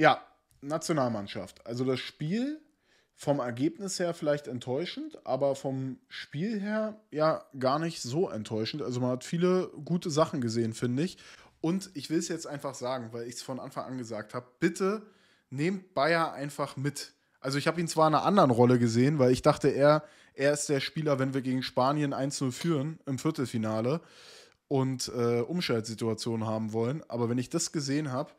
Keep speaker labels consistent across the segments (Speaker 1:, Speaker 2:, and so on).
Speaker 1: Ja, Nationalmannschaft. Also das Spiel vom Ergebnis her vielleicht enttäuschend, aber vom Spiel her ja gar nicht so enttäuschend. Also man hat viele gute Sachen gesehen, finde ich. Und ich will es jetzt einfach sagen, weil ich es von Anfang an gesagt habe, bitte nehmt Bayer einfach mit. Also ich habe ihn zwar in einer anderen Rolle gesehen, weil ich dachte, er, er ist der Spieler, wenn wir gegen Spanien 1-0 führen im Viertelfinale und äh, Umschaltsituationen haben wollen. Aber wenn ich das gesehen habe,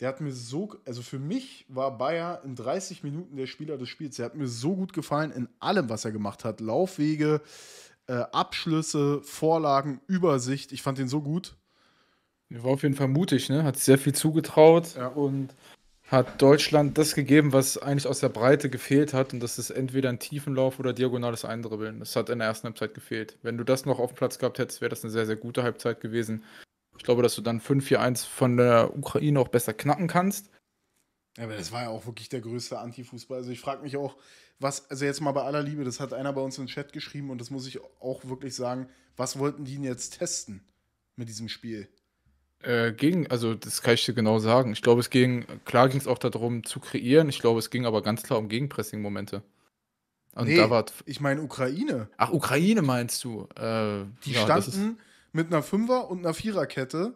Speaker 1: der hat mir so, also für mich war Bayer in 30 Minuten der Spieler des Spiels. Der hat mir so gut gefallen in allem, was er gemacht hat. Laufwege, äh, Abschlüsse, Vorlagen, Übersicht. Ich fand ihn so gut.
Speaker 2: Der war auf jeden Fall mutig, ne? Hat sehr viel zugetraut ja. und hat Deutschland das gegeben, was eigentlich aus der Breite gefehlt hat. Und das ist entweder ein Tiefenlauf oder diagonales Eindribbeln. Das hat in der ersten Halbzeit gefehlt. Wenn du das noch auf Platz gehabt hättest, wäre das eine sehr, sehr gute Halbzeit gewesen. Ich glaube, dass du dann 5-4-1 von der Ukraine auch besser knacken kannst.
Speaker 1: Ja, aber das war ja auch wirklich der größte Antifußball. Also ich frage mich auch, was, also jetzt mal bei aller Liebe, das hat einer bei uns im Chat geschrieben und das muss ich auch wirklich sagen, was wollten die denn jetzt testen mit diesem Spiel?
Speaker 2: Äh, gegen, also das kann ich dir genau sagen. Ich glaube, es ging, klar ging es auch darum zu kreieren, ich glaube, es ging aber ganz klar um Gegenpressing-Momente.
Speaker 1: Und nee, da war ich meine Ukraine. Ach, Ukraine meinst du? Äh, die ja, standen mit einer Fünfer- und einer Viererkette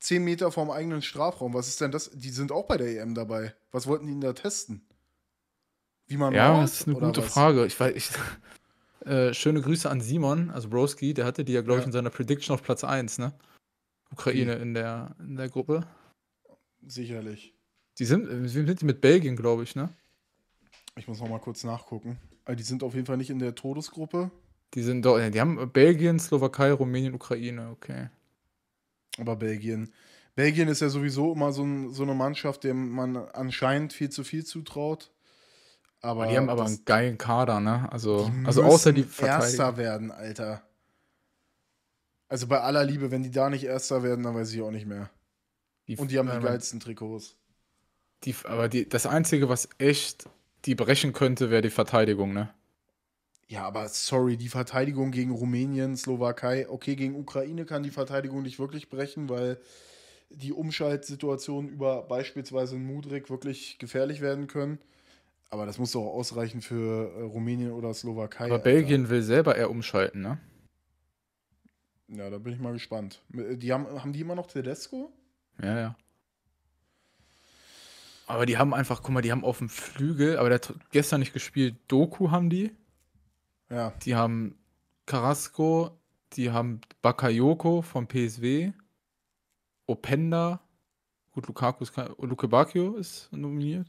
Speaker 1: 10 Meter vorm eigenen Strafraum. Was ist denn das? Die sind auch bei der EM dabei. Was wollten die denn da testen? Wie man Ja, macht, das ist eine gute was?
Speaker 2: Frage. Ich weiß, ich, äh, schöne Grüße an Simon, also Broski, der hatte die ja, glaube ich, ja. in seiner Prediction auf Platz 1, ne? Ukraine in, der,
Speaker 1: in der Gruppe. Sicherlich.
Speaker 2: Die sind, äh, sind die mit Belgien, glaube ich, ne?
Speaker 1: Ich muss noch mal kurz nachgucken. Äh, die sind auf jeden Fall nicht in der Todesgruppe. Die sind doch, die haben äh, Belgien, Slowakei, Rumänien, Ukraine, okay. Aber Belgien. Belgien ist ja sowieso immer so, ein, so eine Mannschaft, dem man anscheinend viel zu viel zutraut. Aber die haben aber einen geilen
Speaker 2: Kader, ne? Also, also außer die Erster
Speaker 1: werden, Alter. Also bei aller Liebe, wenn die da nicht Erster werden, dann weiß ich auch nicht mehr. Die Und die haben die geilsten Trikots.
Speaker 2: Die, aber die, das Einzige, was echt die brechen könnte, wäre die Verteidigung, ne?
Speaker 1: Ja, aber sorry, die Verteidigung gegen Rumänien, Slowakei, okay, gegen Ukraine kann die Verteidigung nicht wirklich brechen, weil die Umschaltsituationen über beispielsweise Mudrik wirklich gefährlich werden können. Aber das muss doch ausreichen für äh, Rumänien oder Slowakei. Aber Alter. Belgien
Speaker 2: will selber eher umschalten, ne?
Speaker 1: Ja, da bin ich mal gespannt. Die haben, haben die immer noch Tedesco?
Speaker 2: Ja, ja. Aber die haben einfach, guck mal, die haben auf dem Flügel, aber der hat gestern nicht gespielt. Doku haben die. Ja. Die haben Carrasco, die haben Bakayoko vom PSW, Openda, gut, Lukaku ist kein, Luke Bacchio ist nominiert,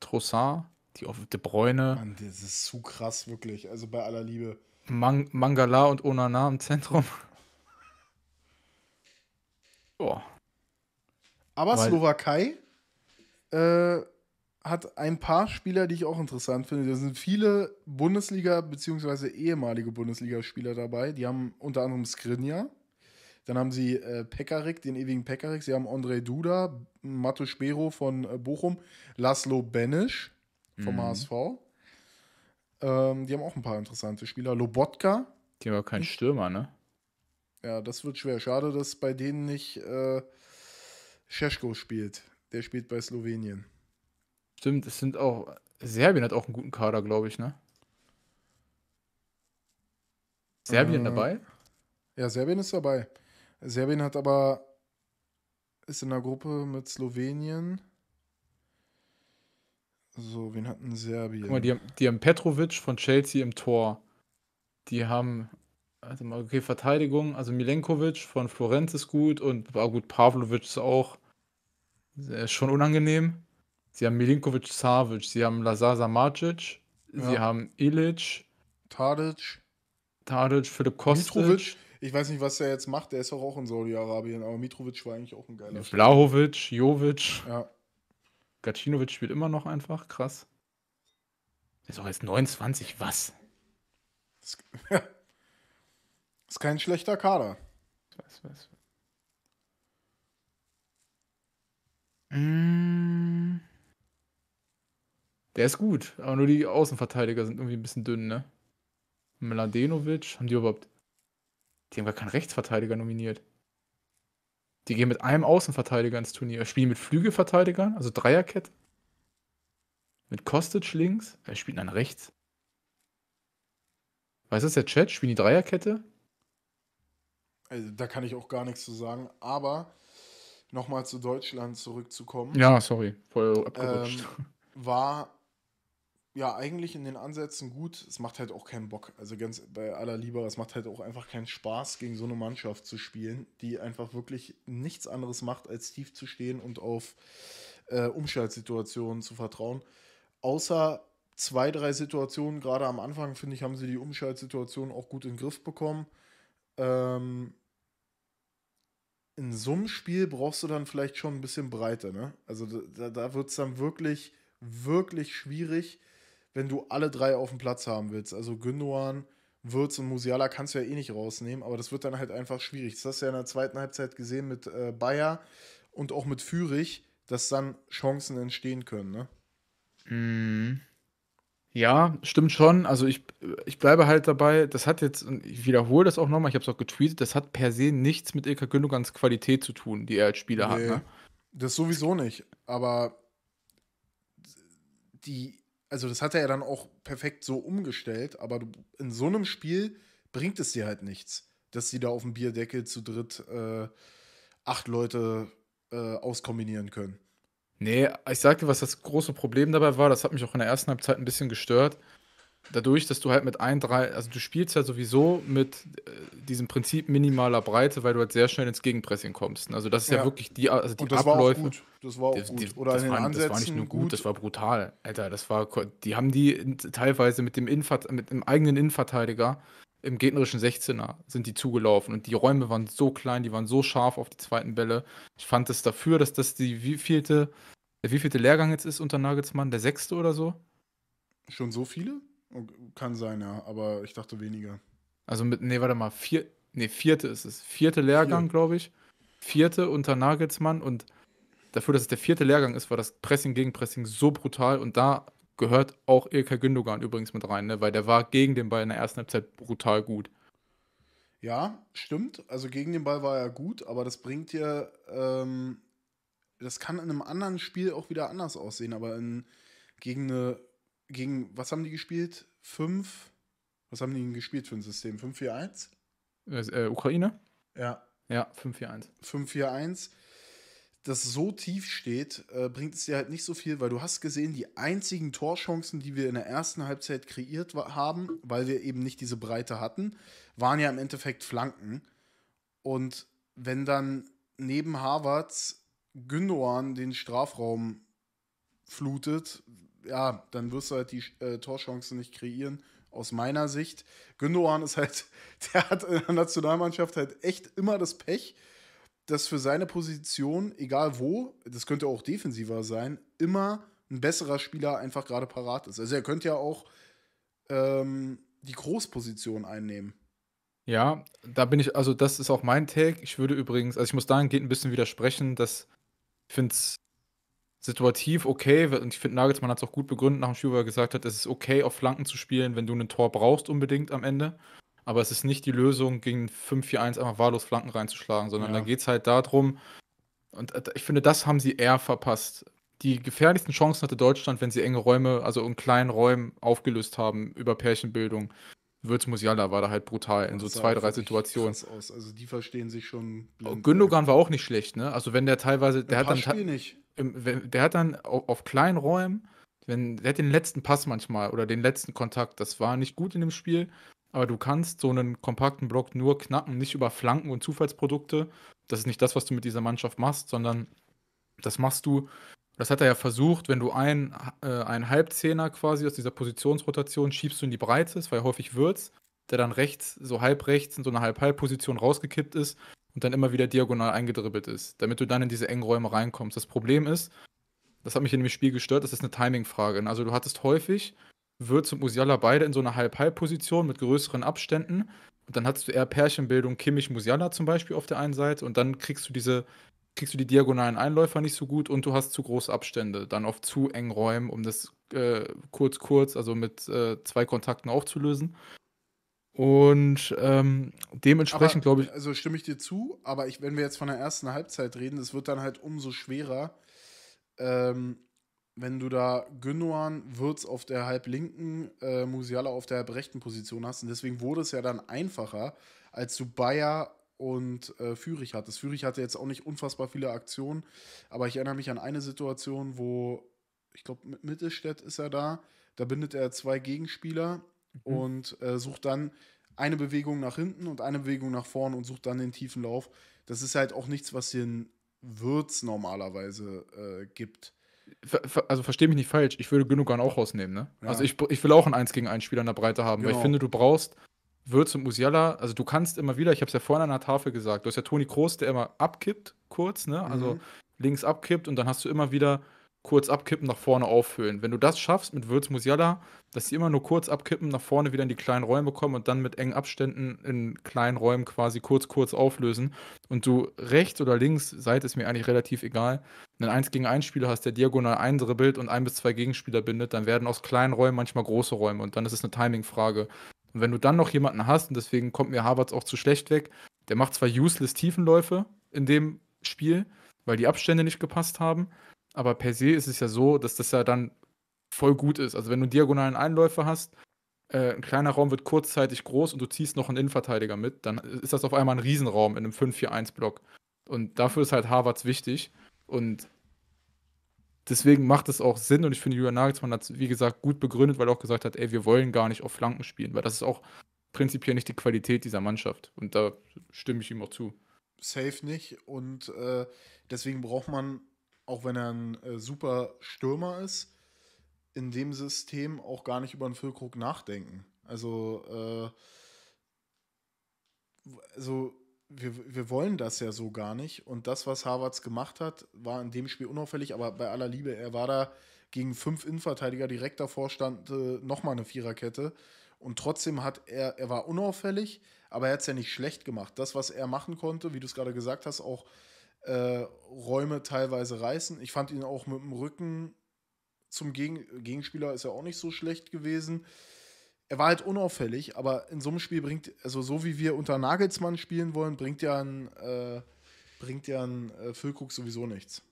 Speaker 2: Trossard, die Off De Bräune. Mann,
Speaker 1: das ist zu krass, wirklich, also bei aller Liebe.
Speaker 2: Man Mangala und Onana im Zentrum.
Speaker 1: Boah. Aber Weil Slowakei äh, hat ein paar Spieler, die ich auch interessant finde. Da sind viele Bundesliga- bzw. ehemalige Bundesligaspieler dabei. Die haben unter anderem Skrinja. Dann haben sie äh, Pekarik, den ewigen Pekarik. Sie haben André Duda, Matto Spero von äh, Bochum, Laszlo Benisch vom mhm. HSV. Ähm, die haben auch ein paar interessante Spieler. Lobotka.
Speaker 2: Die haben aber keinen hm. Stürmer, ne?
Speaker 1: Ja, das wird schwer. Schade, dass bei denen nicht äh, Scheschko spielt. Der spielt bei Slowenien. Stimmt, es sind auch. Serbien hat auch einen guten
Speaker 2: Kader, glaube ich, ne? Serbien äh, dabei?
Speaker 1: Ja, Serbien ist dabei. Serbien hat aber. Ist in der Gruppe mit Slowenien. So, wen hatten Serbien? Guck mal, die haben,
Speaker 2: die haben Petrovic von Chelsea im Tor. Die haben, Warte mal, okay, Verteidigung, also Milenkovic von Florenz ist gut und war ah, gut, Pavlovic ist auch ist schon unangenehm. Sie haben Milinkovic Savic, sie haben Lazar Samacic, ja. sie haben Ilic,
Speaker 1: Tadic,
Speaker 2: Tadic, Philipp Kostic. Mitrovic.
Speaker 1: Ich weiß nicht, was er jetzt macht, der ist auch, auch in Saudi-Arabien, aber Mitrovic war eigentlich auch ein geiler
Speaker 2: Vlahovic, Jovic. Ja. Gacinovic spielt immer noch einfach, krass. Ist auch jetzt 29, was?
Speaker 1: Das, ja. Ist kein schlechter Kader. Was, was?
Speaker 2: Mmh. Der ist gut, aber nur die Außenverteidiger sind irgendwie ein bisschen dünn, ne? Mladenovic, haben die überhaupt. Die haben gar keinen Rechtsverteidiger nominiert. Die gehen mit einem Außenverteidiger ins Turnier, spielen mit Flügelverteidigern, also Dreierkette. Mit Kostic links, er spielt dann rechts. Weiß das der Chat? Spielen die Dreierkette?
Speaker 1: Also, da kann ich auch gar nichts zu sagen, aber nochmal zu Deutschland zurückzukommen. Ja, sorry,
Speaker 2: voll abgerutscht. Ähm,
Speaker 1: war ja, eigentlich in den Ansätzen gut. Es macht halt auch keinen Bock. Also ganz bei aller Liebe, es macht halt auch einfach keinen Spaß, gegen so eine Mannschaft zu spielen, die einfach wirklich nichts anderes macht, als tief zu stehen und auf äh, Umschaltsituationen zu vertrauen. Außer zwei, drei Situationen, gerade am Anfang, finde ich, haben sie die Umschaltsituation auch gut in den Griff bekommen. Ähm, in so einem Spiel brauchst du dann vielleicht schon ein bisschen breiter. ne? Also da, da wird es dann wirklich, wirklich schwierig wenn du alle drei auf dem Platz haben willst. Also Gündogan, Würz und Musiala kannst du ja eh nicht rausnehmen, aber das wird dann halt einfach schwierig. Das hast du ja in der zweiten Halbzeit gesehen mit äh, Bayer und auch mit Führig, dass dann Chancen entstehen können, ne?
Speaker 2: Mm. Ja, stimmt schon. Also ich, ich bleibe halt dabei, das hat jetzt, und ich wiederhole das auch nochmal, ich habe es auch getweetet, das hat per se nichts mit Ilka Gündogans Qualität zu tun, die er als Spieler nee, hat. Ne?
Speaker 1: Das sowieso nicht, aber die also das hat er ja dann auch perfekt so umgestellt, aber du, in so einem Spiel bringt es dir halt nichts, dass sie da auf dem Bierdeckel zu dritt äh, acht Leute äh, auskombinieren können.
Speaker 2: Nee, ich sagte, was das große Problem dabei war, das hat mich auch in der ersten Halbzeit ein bisschen gestört dadurch, dass du halt mit ein, drei, also du spielst ja halt sowieso mit äh, diesem Prinzip minimaler Breite, weil du halt sehr schnell ins Gegenpressing kommst. Also das ist ja, ja, wirklich die, also die und das War auch gut.
Speaker 1: Das war auch die, die, gut. Oder das, in den war, Ansätzen das war nicht nur gut, gut,
Speaker 2: das war brutal. Alter, das war, die haben die teilweise mit dem, mit dem eigenen Innenverteidiger im gegnerischen 16er sind die zugelaufen und die Räume waren so klein, die waren so scharf auf die zweiten Bälle. Ich fand es das dafür, dass das die wievielte, der wievielte Lehrgang jetzt ist unter Nagelsmann, der sechste oder so. Schon so viele? Kann sein, ja, aber ich dachte weniger. Also mit, nee, warte mal, vier, nee, vierte ist es. Vierte Lehrgang, glaube ich. Vierte unter Nagelsmann und dafür, dass es der vierte Lehrgang ist, war das Pressing gegen Pressing so brutal und da gehört auch Ilkay Gündogan übrigens mit rein, ne? weil der war gegen den Ball in der ersten Halbzeit brutal gut.
Speaker 1: Ja, stimmt. Also gegen den Ball war er gut, aber das bringt dir, ähm, das kann in einem anderen Spiel auch wieder anders aussehen, aber in, gegen eine gegen, was haben die gespielt? Fünf? Was haben die gespielt für ein System? 5-4-1?
Speaker 2: Äh, Ukraine?
Speaker 1: Ja. Ja, 5-4-1. 5-4-1. Das so tief steht, äh, bringt es dir halt nicht so viel, weil du hast gesehen, die einzigen Torchancen, die wir in der ersten Halbzeit kreiert haben, weil wir eben nicht diese Breite hatten, waren ja im Endeffekt Flanken. Und wenn dann neben Harvards Gündoan den Strafraum flutet, ja, dann wirst du halt die äh, Torchancen nicht kreieren, aus meiner Sicht. Gündogan ist halt, der hat in der Nationalmannschaft halt echt immer das Pech, dass für seine Position, egal wo, das könnte auch defensiver sein, immer ein besserer Spieler einfach gerade parat ist. Also er könnte ja auch ähm, die Großposition einnehmen.
Speaker 2: Ja, da bin ich, also das ist auch mein Take. Ich würde übrigens, also ich muss dahingehend ein bisschen widersprechen, dass ich finde es situativ okay, und ich finde, Nagelsmann hat es auch gut begründet nach dem Spiel, wo er gesagt hat, es ist okay, auf Flanken zu spielen, wenn du ein Tor brauchst unbedingt am Ende. Aber es ist nicht die Lösung, gegen 5-4-1 einfach wahllos Flanken reinzuschlagen, sondern ja. da geht es halt darum, und äh, ich finde, das haben sie eher verpasst. Die gefährlichsten Chancen hatte Deutschland, wenn sie enge Räume, also in kleinen Räumen aufgelöst haben über Pärchenbildung. Würz Musiala war da halt brutal in so zwei, drei Situationen.
Speaker 1: Aus. Also die verstehen sich schon. Äh, blind,
Speaker 2: Gündogan äh. war auch nicht schlecht, ne? Also wenn der teilweise, der Im hat dann. Spiel nicht im, der hat dann auf, auf kleinen Räumen, wenn, der hat den letzten Pass manchmal oder den letzten Kontakt. Das war nicht gut in dem Spiel, aber du kannst so einen kompakten Block nur knacken, nicht über Flanken und Zufallsprodukte. Das ist nicht das, was du mit dieser Mannschaft machst, sondern das machst du. Das hat er ja versucht, wenn du einen, äh, einen Halbzehner quasi aus dieser Positionsrotation schiebst du in die Breite, es war ja häufig Würz, der dann rechts, so halb rechts in so einer Halb-Halb-Position rausgekippt ist und dann immer wieder diagonal eingedribbelt ist, damit du dann in diese engen Räume reinkommst. Das Problem ist, das hat mich in dem Spiel gestört, das ist eine Timing-Frage. Ne? Also du hattest häufig Würz und Musiala beide in so einer Halb-Halb-Position mit größeren Abständen. Und dann hattest du eher Pärchenbildung, Kimmich, Musiala zum Beispiel auf der einen Seite. Und dann kriegst du diese, kriegst du die diagonalen Einläufer nicht so gut und du hast zu große Abstände. Dann auf zu engen Räumen, um das kurz-kurz, äh, also mit äh, zwei Kontakten aufzulösen. Und ähm, dementsprechend glaube ich.
Speaker 1: Also stimme ich dir zu, aber ich, wenn wir jetzt von der ersten Halbzeit reden, es wird dann halt umso schwerer, ähm, wenn du da Gündogan, Würz auf der halblinken, äh, Musiala auf der halbrechten Position hast. Und deswegen wurde es ja dann einfacher, als du Bayer und äh, Fürich hattest. Fürich hatte jetzt auch nicht unfassbar viele Aktionen, aber ich erinnere mich an eine Situation, wo, ich glaube, mit Mittelstädt ist er da, da bindet er zwei Gegenspieler mhm. und äh, sucht dann eine Bewegung nach hinten und eine Bewegung nach vorn und sucht dann den tiefen Lauf. Das ist halt auch nichts, was den Würz normalerweise äh, gibt.
Speaker 2: Also verstehe mich nicht falsch, ich würde Gündogan auch rausnehmen, ne? Ja. Also ich, ich will auch ein 1 gegen 1 Spieler in der Breite haben, genau. weil ich genau. finde, du brauchst Würz und Musiala, also du kannst immer wieder, ich habe es ja vorhin an der Tafel gesagt, du hast ja Toni Kroos, der immer abkippt, kurz, ne? Also mhm. links abkippt und dann hast du immer wieder kurz abkippen, nach vorne auffüllen. Wenn du das schaffst mit Würz Musiala, dass sie immer nur kurz abkippen, nach vorne wieder in die kleinen Räume kommen und dann mit engen Abständen in kleinen Räumen quasi kurz, kurz auflösen und du rechts oder links, Seite ist mir eigentlich relativ egal, einen 1 gegen 1 Spieler hast, der diagonal eindribbelt und ein bis zwei Gegenspieler bindet, dann werden aus kleinen Räumen manchmal große Räume und dann ist es eine Timing-Frage. Und wenn du dann noch jemanden hast, und deswegen kommt mir Harvards auch zu schlecht weg, der macht zwar useless Tiefenläufe in dem Spiel, weil die Abstände nicht gepasst haben, aber per se ist es ja so, dass das ja dann voll gut ist. Also wenn du einen diagonalen Einläufer hast, äh, ein kleiner Raum wird kurzzeitig groß und du ziehst noch einen Innenverteidiger mit, dann ist das auf einmal ein Riesenraum in einem 5-4-1-Block. Und dafür ist halt Harvards wichtig. Und deswegen macht es auch Sinn. Und ich finde, Julian Nagelsmann hat es, wie gesagt, gut begründet, weil er auch gesagt hat, ey, wir wollen gar nicht auf Flanken spielen, weil das ist auch prinzipiell nicht die Qualität dieser Mannschaft. Und da
Speaker 1: stimme ich ihm auch zu. Safe nicht. Und äh, deswegen braucht man auch wenn er ein äh, super Stürmer ist, in dem System auch gar nicht über einen Füllkrug nachdenken. Also, äh, also wir, wir wollen das ja so gar nicht. Und das, was Harvards gemacht hat, war in dem Spiel unauffällig, aber bei aller Liebe, er war da gegen fünf Innenverteidiger direkt davor stand äh, nochmal eine Viererkette. Und trotzdem hat er, er war unauffällig, aber er hat es ja nicht schlecht gemacht. Das, was er machen konnte, wie du es gerade gesagt hast, auch äh, Räume teilweise reißen. Ich fand ihn auch mit dem Rücken zum Gegen Gegenspieler ist ja auch nicht so schlecht gewesen. Er war halt unauffällig, aber in so einem Spiel bringt, also so wie wir unter Nagelsmann spielen wollen, bringt ja ein, äh, bringt ja ein äh, Füllkrug sowieso nichts.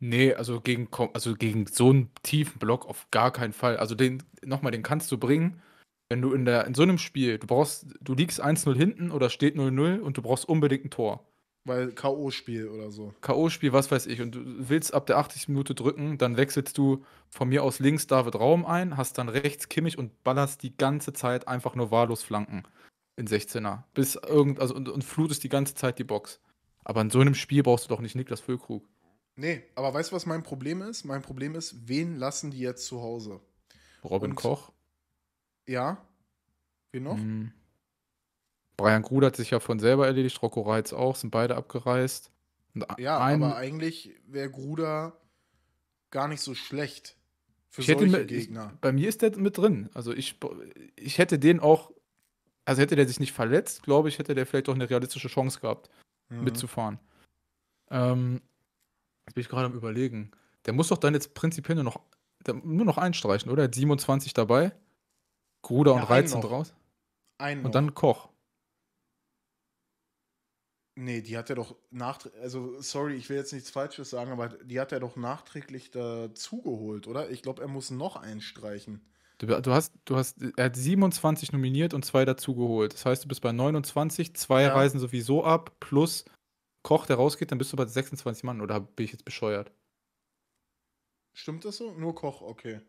Speaker 2: Nee, also gegen, also gegen so einen tiefen Block auf gar keinen Fall. Also den, nochmal, den kannst du bringen, wenn du in, der, in so einem Spiel, du brauchst, du liegst 1-0 hinten oder steht 0-0 und du brauchst unbedingt ein Tor.
Speaker 1: Weil K.O.-Spiel oder so.
Speaker 2: K.O.-Spiel, was weiß ich. Und du willst ab der 80. Minute drücken, dann wechselst du von mir aus links David Raum ein, hast dann rechts Kimmich und ballerst die ganze Zeit einfach nur wahllos Flanken in 16er. Bis irgend, also, und, und flutest die ganze Zeit die Box. Aber in so einem Spiel brauchst du doch nicht Niklas Füllkrug.
Speaker 1: Nee, aber weißt du, was mein Problem ist? Mein Problem ist, wen lassen die jetzt zu Hause?
Speaker 2: Robin und, Koch?
Speaker 1: Ja. Wen noch?
Speaker 2: Hm. Brian Gruder hat sich ja von selber erledigt, Rocco Reitz auch, sind beide abgereist. Und ja, aber
Speaker 1: eigentlich wäre Gruder gar nicht so schlecht für ich solche hätte, Gegner. Ich,
Speaker 2: bei mir ist der mit drin. Also ich, ich hätte den auch, also hätte der sich nicht verletzt, glaube ich, hätte der vielleicht auch eine realistische Chance gehabt, mhm. mitzufahren. Ähm, jetzt bin ich gerade am überlegen. Der muss doch dann jetzt prinzipiell nur noch, nur noch einstreichen, oder? 27 dabei. Gruder ja, und Reitz sind raus. Einen und noch. dann Koch.
Speaker 1: Nee, die hat er doch nachträglich, also sorry, ich will jetzt nichts Falsches sagen, aber die hat er doch nachträglich dazugeholt, oder? Ich glaube, er muss noch einstreichen.
Speaker 2: Du, du, hast, du hast, er hat 27 nominiert und zwei dazugeholt. Das heißt, du bist bei 29, zwei ja. reisen sowieso ab, plus Koch, der rausgeht, dann bist du bei 26 Mann, oder bin ich jetzt bescheuert?
Speaker 1: Stimmt das so? Nur Koch, okay.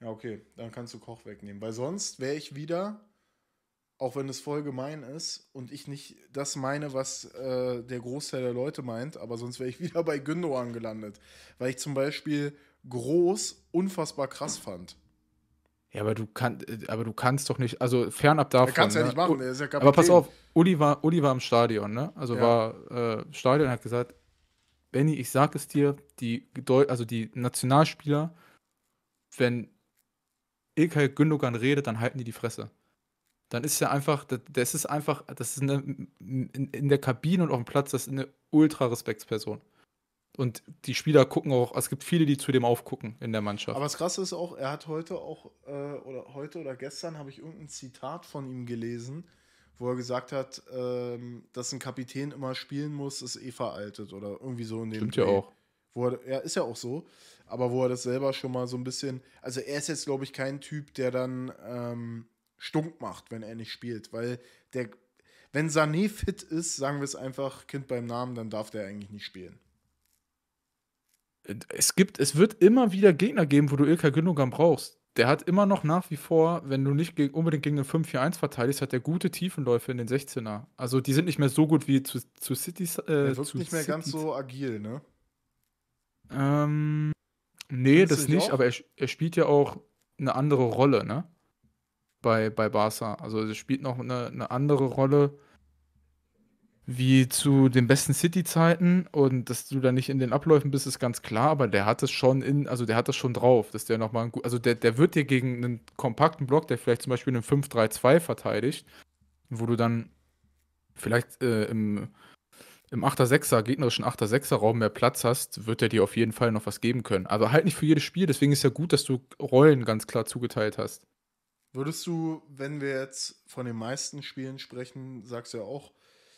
Speaker 1: Ja, okay, dann kannst du Koch wegnehmen, weil sonst wäre ich wieder auch wenn es voll gemein ist und ich nicht das meine, was äh, der Großteil der Leute meint, aber sonst wäre ich wieder bei Gündogan gelandet, weil ich zum Beispiel groß unfassbar krass fand.
Speaker 2: Ja, aber du, kann, äh, aber du kannst doch nicht, also fernab davon. Er kannst ne? ja nicht machen, er ist ja Kapitän. Aber pass auf, Uli war, Uli war im Stadion, ne? Also ja. war äh, Stadion und hat gesagt, Benny, ich sag es dir, die, also die Nationalspieler, wenn Ilkay Gündogan redet, dann halten die die Fresse dann ist ja einfach, das ist einfach, das ist eine, in, der Kabine und auf dem Platz, das ist eine Ultra-Respektsperson. Und die Spieler gucken auch, es gibt viele, die zu dem aufgucken in der Mannschaft. Aber
Speaker 1: das Krasse ist auch, er hat heute auch, äh, oder heute oder gestern habe ich irgendein Zitat von ihm gelesen, wo er gesagt hat, äh, dass ein Kapitän immer spielen muss, ist eh veraltet oder irgendwie so in dem Stimmt ja auch. Wo er, ja, ist ja auch so, aber wo er das selber schon mal so ein bisschen, also er ist jetzt, glaube ich, kein Typ, der dann, ähm, stunk macht, wenn er nicht spielt. Weil der, wenn Sané fit ist, sagen wir es einfach, Kind beim Namen, dann darf der eigentlich nicht spielen.
Speaker 2: Äh, es gibt, es wird immer wieder Gegner geben, wo du Ilka Gündogan brauchst. Der hat immer noch nach wie vor, wenn du nicht gegen, unbedingt gegen den 5-4-1 verteidigst, hat der gute Tiefenläufe in den 16er. Also die sind nicht mehr so gut wie zu, zu Cities. Äh, er wirkt nicht mehr City. ganz
Speaker 1: so agil, ne?
Speaker 2: Ähm, nee, Findest das nicht, auch? aber er, er spielt ja auch eine andere Rolle, ne? bei, bei Barca. Also es spielt noch eine, eine andere Rolle wie zu den besten City-Zeiten und dass du da nicht in den Abläufen bist, ist ganz klar, aber der hat es schon in, also der hat das schon drauf, dass der nochmal, ein gut, also der, der wird dir gegen einen kompakten Block, der vielleicht zum Beispiel einen 5-3-2 verteidigt, wo du dann vielleicht äh, im, im 8 6 er gegnerischen 8 6 er raum mehr Platz hast, wird er dir auf jeden Fall noch was geben können. Also halt nicht für jedes Spiel, deswegen ist ja gut, dass du Rollen ganz klar zugeteilt hast.
Speaker 1: Würdest du, wenn wir jetzt von den meisten Spielen sprechen, sagst du ja auch,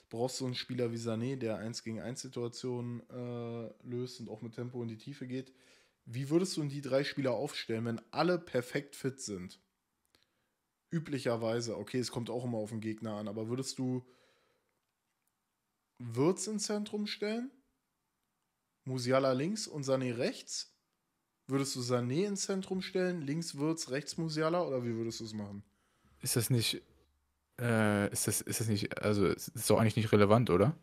Speaker 1: brauchst du einen Spieler wie Sané, der 1 gegen 1 Situationen äh, löst und auch mit Tempo in die Tiefe geht. Wie würdest du die drei Spieler aufstellen, wenn alle perfekt fit sind? Üblicherweise, okay, es kommt auch immer auf den Gegner an, aber würdest du Würz ins Zentrum stellen, Musiala links und Sané rechts Würdest du Sané ins Zentrum stellen? Links Würz, rechts Musiala oder wie würdest du es machen?
Speaker 2: Ist das nicht. Äh, ist, das, ist das nicht. Also, ist doch eigentlich nicht relevant, oder?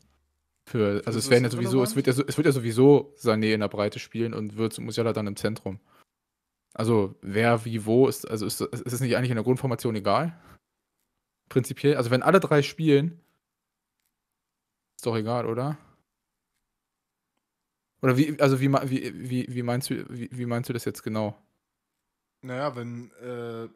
Speaker 2: Für, also, es, werden ja sowieso, es, wird ja, es wird ja sowieso Sané in der Breite spielen und Würz und Musiala dann im Zentrum. Also, wer, wie, wo, ist, also ist, ist nicht eigentlich in der Grundformation egal? Prinzipiell. Also, wenn alle drei spielen, ist doch egal, oder? Oder wie, also wie, wie, wie, wie, meinst, du, wie, wie meinst du das jetzt genau?
Speaker 1: Naja, wenn, äh,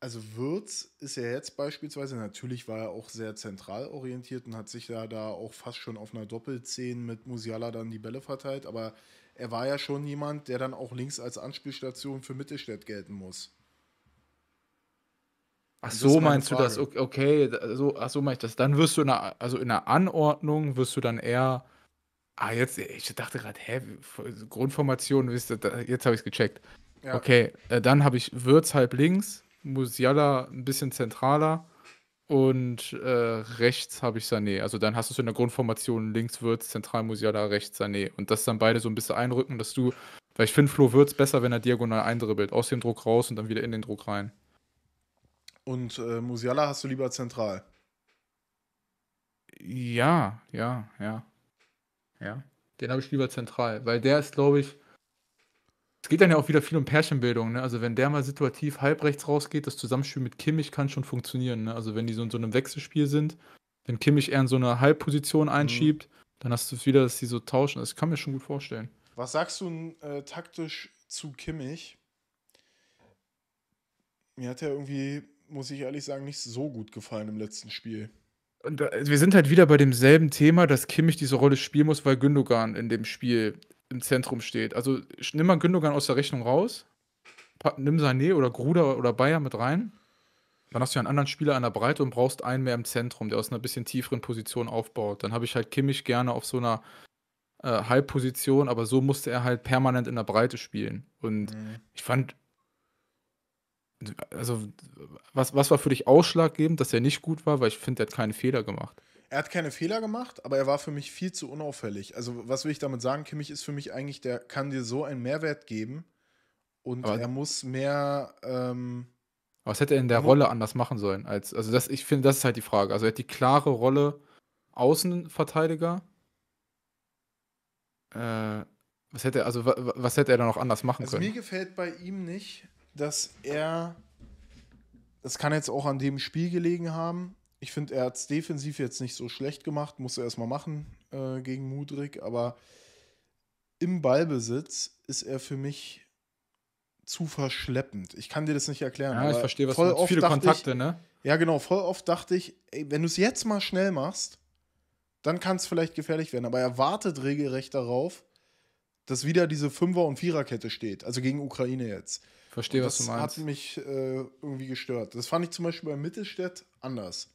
Speaker 1: also Würz ist ja jetzt beispielsweise, natürlich war er auch sehr zentral orientiert und hat sich ja da auch fast schon auf einer Doppelzehn mit Musiala dann die Bälle verteilt, aber er war ja schon jemand, der dann auch links als Anspielstation für Mittelstädt gelten muss. Ach so, meinst Frage. du
Speaker 2: das? Okay, so, ach so meinst ich das. Dann wirst du in einer, also in einer Anordnung wirst du dann eher Ah, jetzt, ich dachte gerade, hä, Grundformation, jetzt habe ich es gecheckt. Ja. Okay, äh, dann habe ich Würz halb links, Musiala ein bisschen zentraler und äh, rechts habe ich Sané. Also dann hast du so in der Grundformation links Würz, zentral Musiala, rechts Sané. Und das dann beide so ein bisschen einrücken, dass du, weil ich finde, Flo Würz besser, wenn er diagonal eindribbelt. Aus dem Druck raus und dann wieder in den Druck rein.
Speaker 1: Und äh, Musiala hast du lieber zentral?
Speaker 2: Ja, ja, ja. Ja. Den habe ich lieber zentral, weil der ist, glaube ich, es geht dann ja auch wieder viel um Pärchenbildung. Ne? Also wenn der mal situativ halbrechts rausgeht, das Zusammenspiel mit Kimmich kann schon funktionieren. Ne? Also wenn die so in so einem Wechselspiel sind, wenn Kimmich eher in so eine Halbposition mhm. einschiebt, mhm. dann hast du es wieder, dass die so tauschen. Das kann mir schon gut vorstellen.
Speaker 1: Was sagst du äh, taktisch zu Kimmich? Mir hat er irgendwie, muss ich ehrlich sagen, nicht so gut gefallen im letzten Spiel und also wir sind halt
Speaker 2: wieder bei demselben Thema, dass Kimmich diese Rolle spielen muss, weil Gündogan in dem Spiel im Zentrum steht. Also nimm mal Gündogan aus der Rechnung raus, nimm Sané oder Gruder oder Bayer mit rein. Dann hast du ja einen anderen Spieler an der Breite und brauchst einen mehr im Zentrum, der aus einer bisschen tieferen Position aufbaut. Dann habe ich halt Kimmich gerne auf so einer äh, Halbposition, aber so musste er halt permanent in der Breite spielen. Und mhm. ich fand, also, was, was war für dich ausschlaggebend, dass er nicht gut war? Weil ich finde, er hat keine Fehler gemacht.
Speaker 1: Er hat keine Fehler gemacht, aber er war für mich viel zu unauffällig. Also, was will ich damit sagen? Kimmich ist für mich eigentlich, der kann dir so einen Mehrwert geben und aber er muss mehr. Ähm,
Speaker 2: was hätte er in der Rolle anders machen sollen? Als, also, das, ich finde, das ist halt die Frage. Also, er hat die klare Rolle Außenverteidiger. Äh, was hätte, also, was hätte er da noch anders machen also können?
Speaker 1: Mir gefällt bei ihm nicht, dass er, das kann jetzt auch an dem Spiel gelegen haben. Ich finde, er hat es defensiv jetzt nicht so schlecht gemacht, muss er erstmal machen äh, gegen Mudrik, aber im Ballbesitz ist er für mich zu verschleppend. Ich kann dir das nicht erklären. Ja, ich verstehe, was voll du Viele Kontakte, ich, ne? Ja, genau. Voll oft dachte ich, ey, wenn du es jetzt mal schnell machst, dann kann es vielleicht gefährlich werden. Aber er wartet regelrecht darauf, dass wieder diese Fünfer- und Viererkette steht. Also gegen Ukraine jetzt. Verstehe, was du meinst. Das hat mich äh, irgendwie gestört. Das fand ich zum Beispiel bei Mittelstädt anders.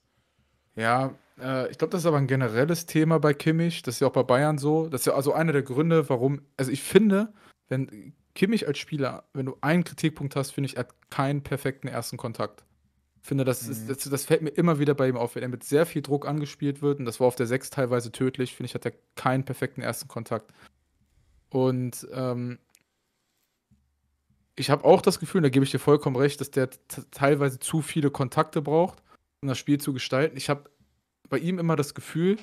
Speaker 1: Ja,
Speaker 2: äh, ich glaube, das ist aber ein generelles Thema bei Kimmich. Das ist ja auch bei Bayern so. Das ist ja also einer der Gründe, warum. Also, ich finde, wenn Kimmich als Spieler, wenn du einen Kritikpunkt hast, finde ich, er hat keinen perfekten ersten Kontakt. Ich finde, das, mhm. ist, das, das, fällt mir immer wieder bei ihm auf, wenn er mit sehr viel Druck angespielt wird. Und das war auf der 6 teilweise tödlich. Finde ich, hat er keinen perfekten ersten Kontakt. Und ähm, ich habe auch das Gefühl, da gebe ich dir vollkommen recht, dass der teilweise zu viele Kontakte braucht, um das Spiel zu gestalten. Ich habe bei ihm immer das Gefühl,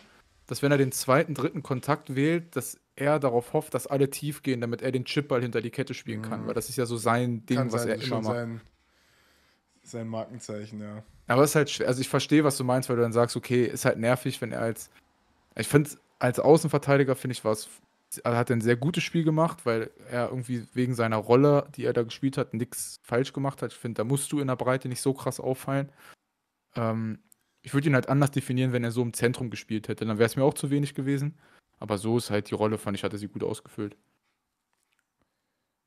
Speaker 2: dass wenn er den zweiten, dritten Kontakt wählt, dass er darauf hofft, dass alle tief gehen, damit er den Chipball hinter die Kette spielen kann, mhm. weil das ist ja so sein Ding, kann was sein, er immer macht. Sein,
Speaker 1: sein Markenzeichen, ja.
Speaker 2: Aber es ist halt schwer. Also ich verstehe, was du meinst, weil du dann sagst, okay, ist halt nervig, wenn er als. Ich finde, als Außenverteidiger, finde ich, war es also hat ein sehr gutes Spiel gemacht, weil er irgendwie wegen seiner Rolle, die er da gespielt hat, nichts falsch gemacht hat. Ich finde, da musst du in der Breite nicht so krass auffallen. Ähm, ich würde ihn halt anders definieren, wenn er so im Zentrum gespielt hätte. Dann wäre es mir auch zu wenig gewesen. Aber so ist halt die Rolle, fand ich, hat er sie gut ausgefüllt.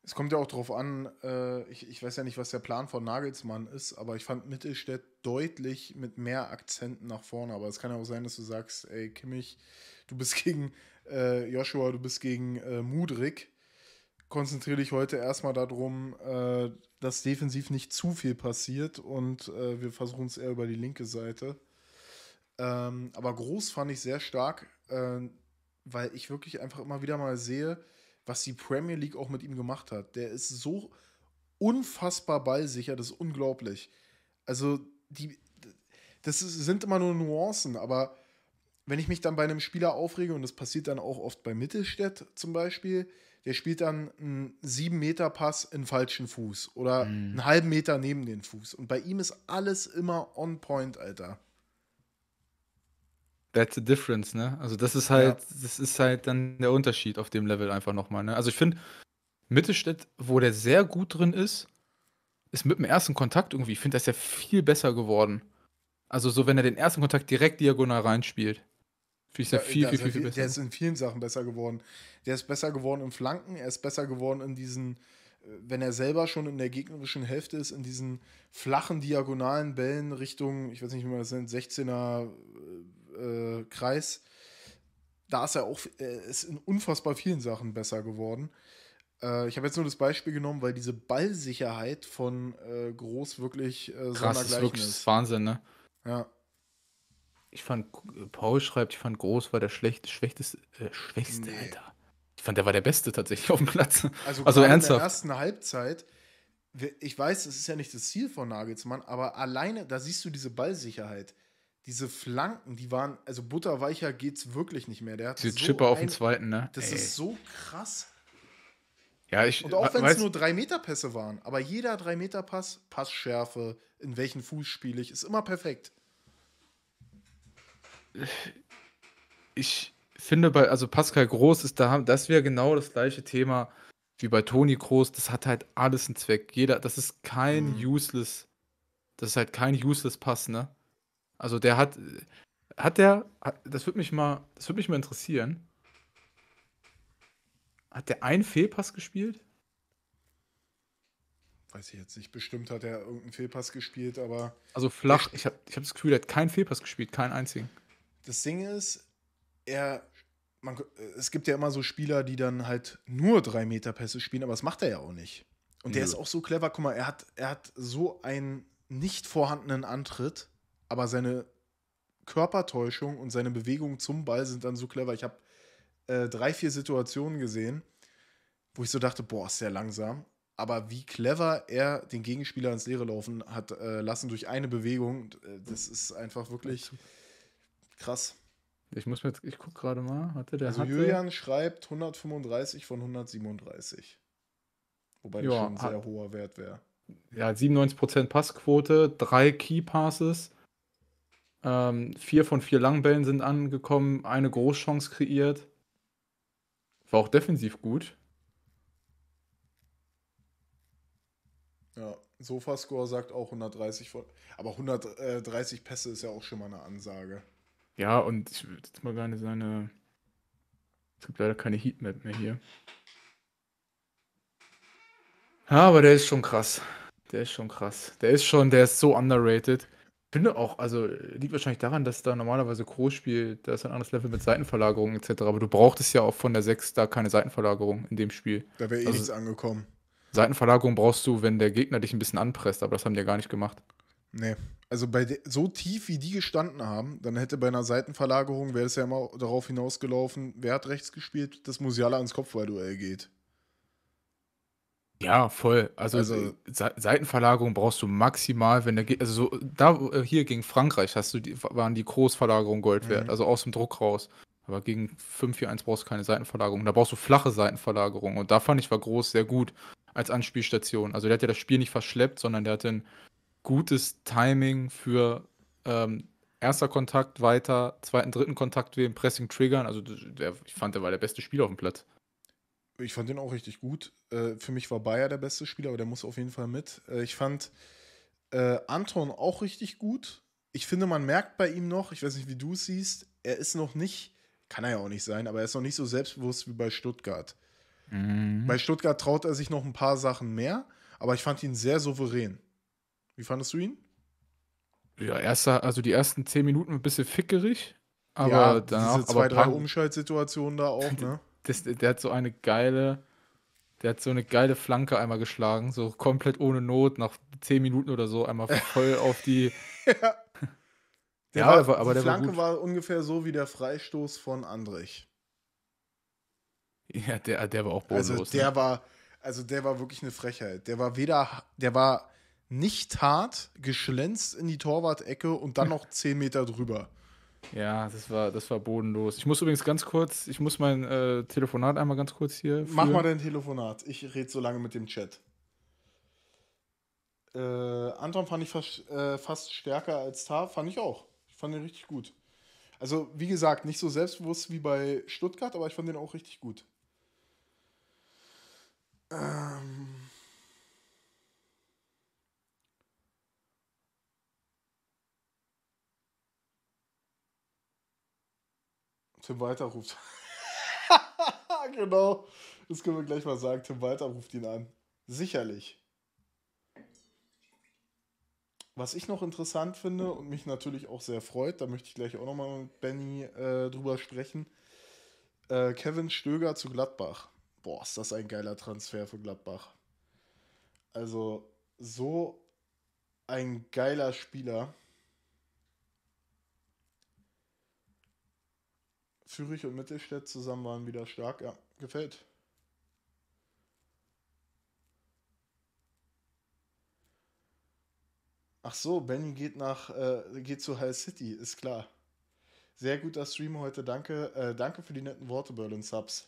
Speaker 1: Es kommt ja auch darauf an, äh, ich, ich, weiß ja nicht, was der Plan von Nagelsmann ist, aber ich fand Mittelstädt deutlich mit mehr Akzenten nach vorne. Aber es kann ja auch sein, dass du sagst, ey, Kimmich, du bist gegen äh, Joshua, du bist gegen äh, Mudrik. Konzentriere dich heute erstmal darum, äh, dass defensiv nicht zu viel passiert und äh, wir versuchen es eher über die linke Seite. Ähm, aber groß fand ich sehr stark, äh, weil ich wirklich einfach immer wieder mal sehe, was die Premier League auch mit ihm gemacht hat. Der ist so unfassbar ballsicher, das ist unglaublich. Also, die, das ist, sind immer nur Nuancen, aber wenn ich mich dann bei einem Spieler aufrege, und das passiert dann auch oft bei Mittelstädt zum Beispiel, der spielt dann einen 7-Meter-Pass in falschen Fuß oder mhm. einen halben Meter neben den Fuß. Und bei ihm ist alles immer on point, Alter.
Speaker 2: That's the difference, ne? Also das ist halt, ja. das ist halt dann der Unterschied auf dem Level einfach nochmal, ne? Also ich finde, Mittelstädt, wo der sehr gut drin ist, ist mit dem ersten Kontakt irgendwie, ich finde, das ist ja viel besser geworden. Also so, wenn er den ersten Kontakt direkt diagonal reinspielt. Finde ich sehr viel, viel, viel, viel, besser. Der ist
Speaker 1: in vielen Sachen besser geworden. Der ist besser geworden im Flanken, er ist besser geworden in diesen, äh, wenn er selber schon in der gegnerischen Hälfte ist, in diesen flachen, diagonalen Bällen Richtung, ich weiß nicht, wie man das nennt, 16er äh, Kreis. Da ist er auch, er äh, ist in unfassbar vielen Sachen besser geworden. Äh, ich habe jetzt nur das Beispiel genommen, weil diese Ballsicherheit von äh, Groß wirklich äh, Krass, ist Das ist. wirklich Wahnsinn, ne? Ja,
Speaker 2: ich fand, äh, Paul schreibt, ich fand Groß war der schlecht, schwächste, äh, schwächste, nee. Alter. Ich fand, der war der Beste tatsächlich auf dem Platz. Also, also ernsthaft. In der
Speaker 1: ersten Halbzeit, ich weiß, das ist ja nicht das Ziel von Nagelsmann, aber alleine, da siehst du diese Ballsicherheit. Diese Flanken, die waren, also butterweicher geht's wirklich nicht mehr. Der hat diese so Chipper auf dem zweiten, ne? Das Ey. ist so krass.
Speaker 2: Ja, ich, und auch wenn es nur
Speaker 1: 3-Meter-Pässe waren, aber jeder 3-Meter-Pass, Passschärfe, in welchen Fuß spiele ich, ist immer perfekt
Speaker 2: ich finde bei, also Pascal Groß ist da, das wäre genau das gleiche Thema wie bei Toni Groß. Das hat halt alles einen Zweck. Jeder, das ist kein mhm. useless, das ist halt kein useless Pass, ne? Also der hat, hat der, das würde mich mal, das würde mich mal interessieren. Hat der einen Fehlpass gespielt?
Speaker 1: Weiß ich jetzt nicht. Bestimmt hat er irgendeinen Fehlpass gespielt, aber.
Speaker 2: Also flach, ich habe ich hab das Gefühl, er hat keinen Fehlpass gespielt, keinen einzigen
Speaker 1: das Ding ist, er, man, es gibt ja immer so Spieler, die dann halt nur 3-Meter-Pässe spielen, aber das macht er ja auch nicht. Und Nö. der ist auch so clever, guck mal, er hat, er hat so einen nicht vorhandenen Antritt, aber seine Körpertäuschung und seine Bewegung zum Ball sind dann so clever. Ich habe äh, drei, vier Situationen gesehen, wo ich so dachte, boah, ist der langsam. Aber wie clever er den Gegenspieler ins Leere laufen hat äh, lassen durch eine Bewegung, äh, das ist einfach wirklich. Krass.
Speaker 2: Ich muss mir jetzt, ich gucke gerade mal. Hatte der also hatte, Julian
Speaker 1: schreibt 135 von 137. Wobei ja, das schon ein sehr hat, hoher Wert wäre.
Speaker 2: Ja, 97% Passquote, drei Key Passes, ähm, vier von vier Langbällen sind angekommen, eine Großchance kreiert. War auch defensiv gut.
Speaker 1: Ja, Sofascore sagt auch 130 von. Aber 130 äh, Pässe ist ja auch schon mal eine Ansage.
Speaker 2: Ja, und ich würde jetzt mal gerne seine. Es gibt leider keine Heatmap mehr hier. Ja, aber der ist schon krass. Der ist schon krass. Der ist schon, der ist so underrated. Ich finde auch, also liegt wahrscheinlich daran, dass da normalerweise Groß spielt, da ist ein anderes Level mit Seitenverlagerung etc. Aber du brauchtest ja auch von der 6 da keine Seitenverlagerung in dem Spiel. Da wäre eh also, nichts angekommen. Seitenverlagerung brauchst du, wenn der Gegner dich ein bisschen anpresst, aber das haben die ja gar nicht gemacht.
Speaker 1: Nee. Also bei so tief, wie die gestanden haben, dann hätte bei einer Seitenverlagerung, wäre es ja immer darauf hinausgelaufen, wer hat rechts gespielt, dass Musiala ins Kopfballduell geht.
Speaker 2: Ja, voll. Also, also Se Seitenverlagerung brauchst du maximal, wenn der Ge also so, da äh, hier gegen Frankreich hast du die, waren die Großverlagerung Gold wert, mhm. also aus dem Druck raus. Aber gegen 5-4-1 brauchst du keine Seitenverlagerung. Da brauchst du flache Seitenverlagerung. Und da fand ich war groß sehr gut als Anspielstation. Also der hat ja das Spiel nicht verschleppt, sondern der hat den gutes Timing für ähm, erster Kontakt weiter, zweiten, dritten Kontakt wählen, Pressing triggern. Also der, ich fand, der war der beste Spieler auf dem Platz.
Speaker 1: Ich fand den auch richtig gut. Äh, für mich war Bayer der beste Spieler, aber der muss auf jeden Fall mit. Äh, ich fand äh, Anton auch richtig gut. Ich finde, man merkt bei ihm noch, ich weiß nicht, wie du es siehst, er ist noch nicht, kann er ja auch nicht sein, aber er ist noch nicht so selbstbewusst wie bei Stuttgart. Mhm. Bei Stuttgart traut er sich noch ein paar Sachen mehr, aber ich fand ihn sehr souverän. Wie fandest du ihn?
Speaker 2: Ja, erster, also die ersten zehn Minuten ein bisschen fickerig, aber ja, danach. Diese zwei, drei
Speaker 1: Umschaltsituationen da auch, ne?
Speaker 2: Das, der hat so eine geile, der hat so eine geile Flanke einmal geschlagen, so komplett ohne Not, nach zehn Minuten oder so, einmal voll auf die. ja. ja war, aber, aber die Flanke
Speaker 1: war, war, ungefähr so wie der Freistoß von Andrich.
Speaker 2: Ja, der, der war auch bodenlos. Also der ne?
Speaker 1: war, also der war wirklich eine Frechheit. Der war weder, der war nicht hart, geschlänzt in die Torwart-Ecke und dann noch 10 Meter drüber.
Speaker 2: Ja, das war, das war
Speaker 1: bodenlos. Ich
Speaker 2: muss übrigens ganz kurz, ich muss mein äh, Telefonat einmal ganz kurz hier. Führen. Mach mal dein
Speaker 1: Telefonat. Ich rede so lange mit dem Chat. Äh, Anton fand ich fast, äh, fast stärker als Tar. Fand ich auch. Ich fand ihn richtig gut. Also, wie gesagt, nicht so selbstbewusst wie bei Stuttgart, aber ich fand den auch richtig gut. Ähm. Tim Walter ruft. genau. Das können wir gleich mal sagen. Tim Walter ruft ihn an. Sicherlich. Was ich noch interessant finde und mich natürlich auch sehr freut, da möchte ich gleich auch nochmal mit Benny äh, drüber sprechen. Äh, Kevin Stöger zu Gladbach. Boah, ist das ein geiler Transfer für Gladbach. Also so ein geiler Spieler. Zürich und Mittelstädt zusammen waren wieder stark. Ja, gefällt. Ach so, Benny geht nach, äh, geht zu High City, ist klar. Sehr guter Stream heute, danke. Äh, danke für die netten Worte, Berlin Subs.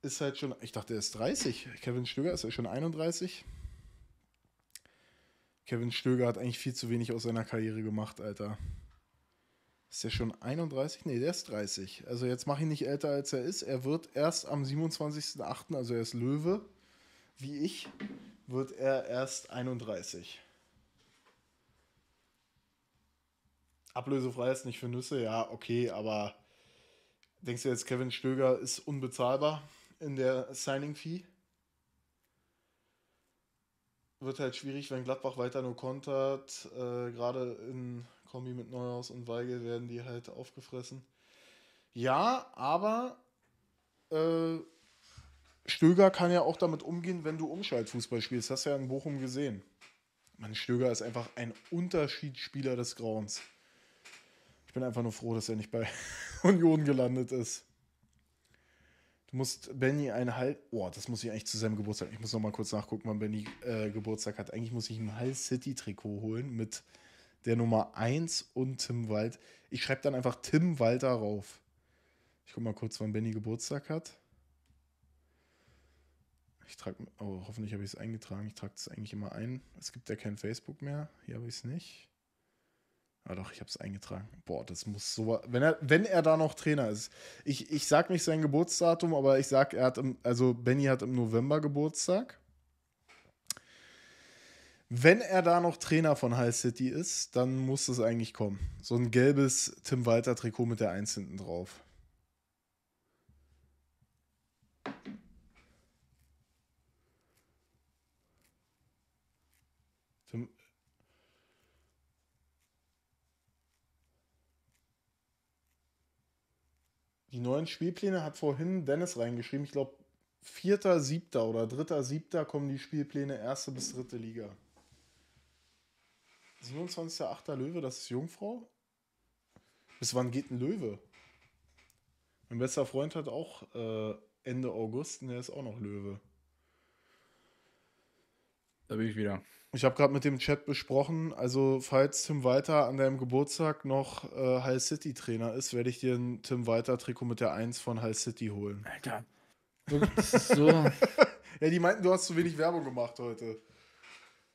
Speaker 1: Ist halt schon, ich dachte, er ist 30. Kevin Stöger ist ja schon 31. Kevin Stöger hat eigentlich viel zu wenig aus seiner Karriere gemacht, Alter. Ist der schon 31? Nee, der ist 30. Also jetzt mache ich nicht älter, als er ist. Er wird erst am 27.08., also er ist Löwe, wie ich, wird er erst 31. Ablösefrei ist nicht für Nüsse, ja, okay, aber denkst du jetzt, Kevin Stöger ist unbezahlbar in der Signing-Fee? Wird halt schwierig, wenn Gladbach weiter nur kontert, äh, gerade in Kombi mit Neuhaus und Weigel werden die halt aufgefressen. Ja, aber äh, Stöger kann ja auch damit umgehen, wenn du Umschaltfußball spielst. Das hast du ja in Bochum gesehen. Mann, Stöger ist einfach ein Unterschiedsspieler des Grauens. Ich bin einfach nur froh, dass er nicht bei Union gelandet ist. Du musst Benny einen Hals. Oh, das muss ich eigentlich zu seinem Geburtstag. Ich muss nochmal kurz nachgucken, wann Benny äh, Geburtstag hat. Eigentlich muss ich ihm ein Hal City Trikot holen mit der Nummer 1 und Tim Wald. Ich schreibe dann einfach Tim Wald darauf. Ich guck mal kurz, wann Benny Geburtstag hat. Ich trage, oh, hoffentlich habe ich es eingetragen. Ich trage es eigentlich immer ein. Es gibt ja kein Facebook mehr. Hier habe ich es nicht. Ah doch, ich habe es eingetragen. Boah, das muss so. Wenn er, wenn er da noch Trainer ist. Ich, ich sage nicht sein Geburtsdatum, aber ich sage, er hat im, also Benny hat im November Geburtstag wenn er da noch Trainer von High City ist, dann muss das eigentlich kommen. So ein gelbes Tim Walter Trikot mit der Eins hinten drauf. Tim Die neuen Spielpläne hat vorhin Dennis reingeschrieben. Ich glaube, vierter, siebter oder dritter, siebter kommen die Spielpläne erste bis dritte Liga. 27.8. Löwe, das ist Jungfrau. Bis wann geht ein Löwe? Mein bester Freund hat auch äh, Ende August und er ist auch noch Löwe. Da bin ich wieder. Ich habe gerade mit dem Chat besprochen, also falls Tim Walter an deinem Geburtstag noch äh, Hull City Trainer ist, werde ich dir ein Tim Walter Trikot mit der 1 von High City holen. Alter. So. ja, die meinten, du hast zu wenig Werbung gemacht heute.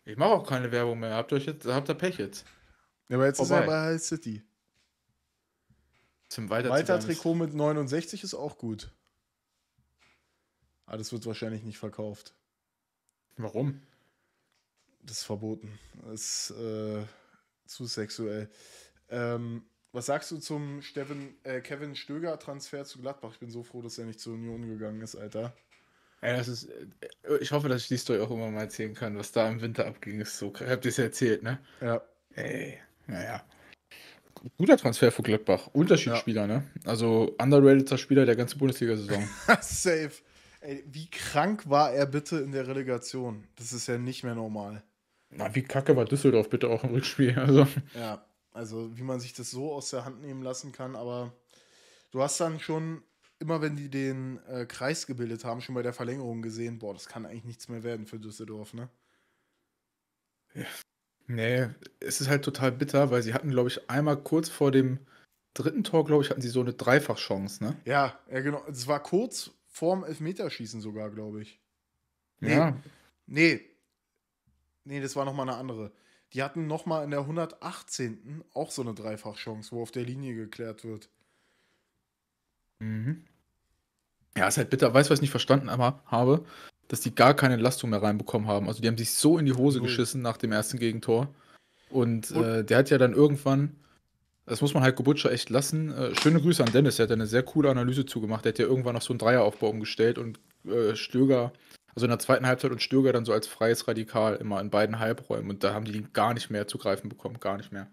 Speaker 2: Ich mache auch keine Werbung mehr. Habt ihr jetzt, habt ihr Pech jetzt. Ja, aber jetzt Vorbei. ist er bei High City. Zum Weiter, Weiter Trikot
Speaker 1: mit 69 ist auch gut. Aber ah, das wird wahrscheinlich nicht verkauft. Warum? Das ist verboten. Das ist äh, zu sexuell. Ähm, was sagst du zum Steven, äh, Kevin Stöger-Transfer zu Gladbach? Ich bin so froh, dass er nicht zur Union gegangen ist, Alter. Ja, das ist, äh, ich hoffe, dass ich die Story auch immer mal erzählen
Speaker 2: kann, was da im Winter abging. Ist so, ich habe dir ja erzählt, ne? Ja. Ey, naja. Guter Transfer für Gladbach. Unterschiedsspieler, ja. ne? Also underrateder Spieler der ganzen Bundesliga-Saison.
Speaker 1: Safe. Ey, wie krank war er bitte in der Relegation? Das ist ja nicht mehr normal.
Speaker 2: Na, wie kacke war Düsseldorf bitte auch im Rückspiel? Also.
Speaker 1: Ja, also wie man sich das so aus der Hand nehmen lassen kann, aber du hast dann schon immer wenn die den äh, Kreis gebildet haben, schon bei der Verlängerung gesehen, boah, das kann eigentlich nichts mehr werden für Düsseldorf, ne?
Speaker 2: Ja. Nee, es ist halt total bitter, weil sie hatten, glaube ich, einmal kurz vor dem dritten Tor, glaube ich, hatten sie so eine Dreifachchance, ne?
Speaker 1: Ja, ja, genau. Es war kurz vorm Elfmeterschießen sogar, glaube ich. Nee, ja. Nee. Nee, das war nochmal eine andere. Die hatten nochmal in der 118. auch so eine Dreifachchance, wo auf der Linie geklärt wird.
Speaker 2: Mhm. Ja, ist halt bitter, Weißt du, was ich nicht verstanden habe, dass die gar keine Entlastung mehr reinbekommen haben. Also die haben sich so in die Hose geschissen nach dem ersten Gegentor. Und, Und äh, der hat ja dann irgendwann, das muss man halt Gebutscher echt lassen. Äh, schöne Grüße an Dennis, der hat eine sehr coole Analyse zugemacht. Der hat ja irgendwann noch so einen Dreieraufbau umgestellt und äh, Stöger, also in der zweiten Halbzeit und Stöger dann so als freies Radikal immer in beiden Halbräumen. Und da haben die gar nicht mehr zu greifen bekommen, gar nicht mehr.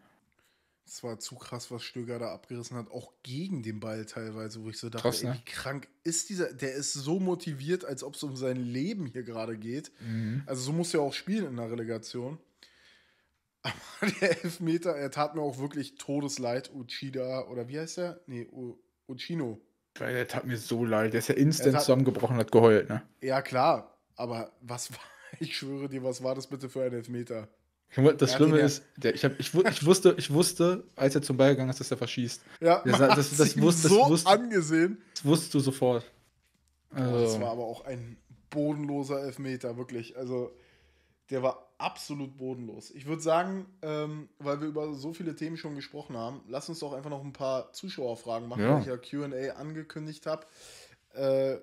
Speaker 1: Es war zu krass, was Stöger da abgerissen hat, auch gegen den Ball teilweise, wo ich so dachte, krass, ne? ey, wie krank ist dieser, der ist so motiviert, als ob es um sein Leben hier gerade geht. Mhm. Also so muss er auch spielen in der Relegation. Aber der Elfmeter, er tat mir auch wirklich todesleid, Uchida, oder wie heißt der? Nee, U Uchino.
Speaker 2: Der tat mir so leid, der ist ja instant tat, zusammengebrochen, hat geheult, ne?
Speaker 1: Ja, klar, aber was war, ich schwöre dir, was war das bitte für ein Elfmeter? Das Schlimme ist,
Speaker 2: der, ich, hab, ich, ich, wusste, ich wusste, als er zum Ball gegangen ist, dass er verschießt. Ja, der, das, das, das wusste, so wusste, angesehen. Das wusstest du sofort.
Speaker 1: Also. Das war aber auch ein bodenloser Elfmeter, wirklich. Also, der war absolut bodenlos. Ich würde sagen, ähm, weil wir über so viele Themen schon gesprochen haben, lass uns doch einfach noch ein paar Zuschauerfragen machen, ja. weil ich ja QA angekündigt habe. Äh,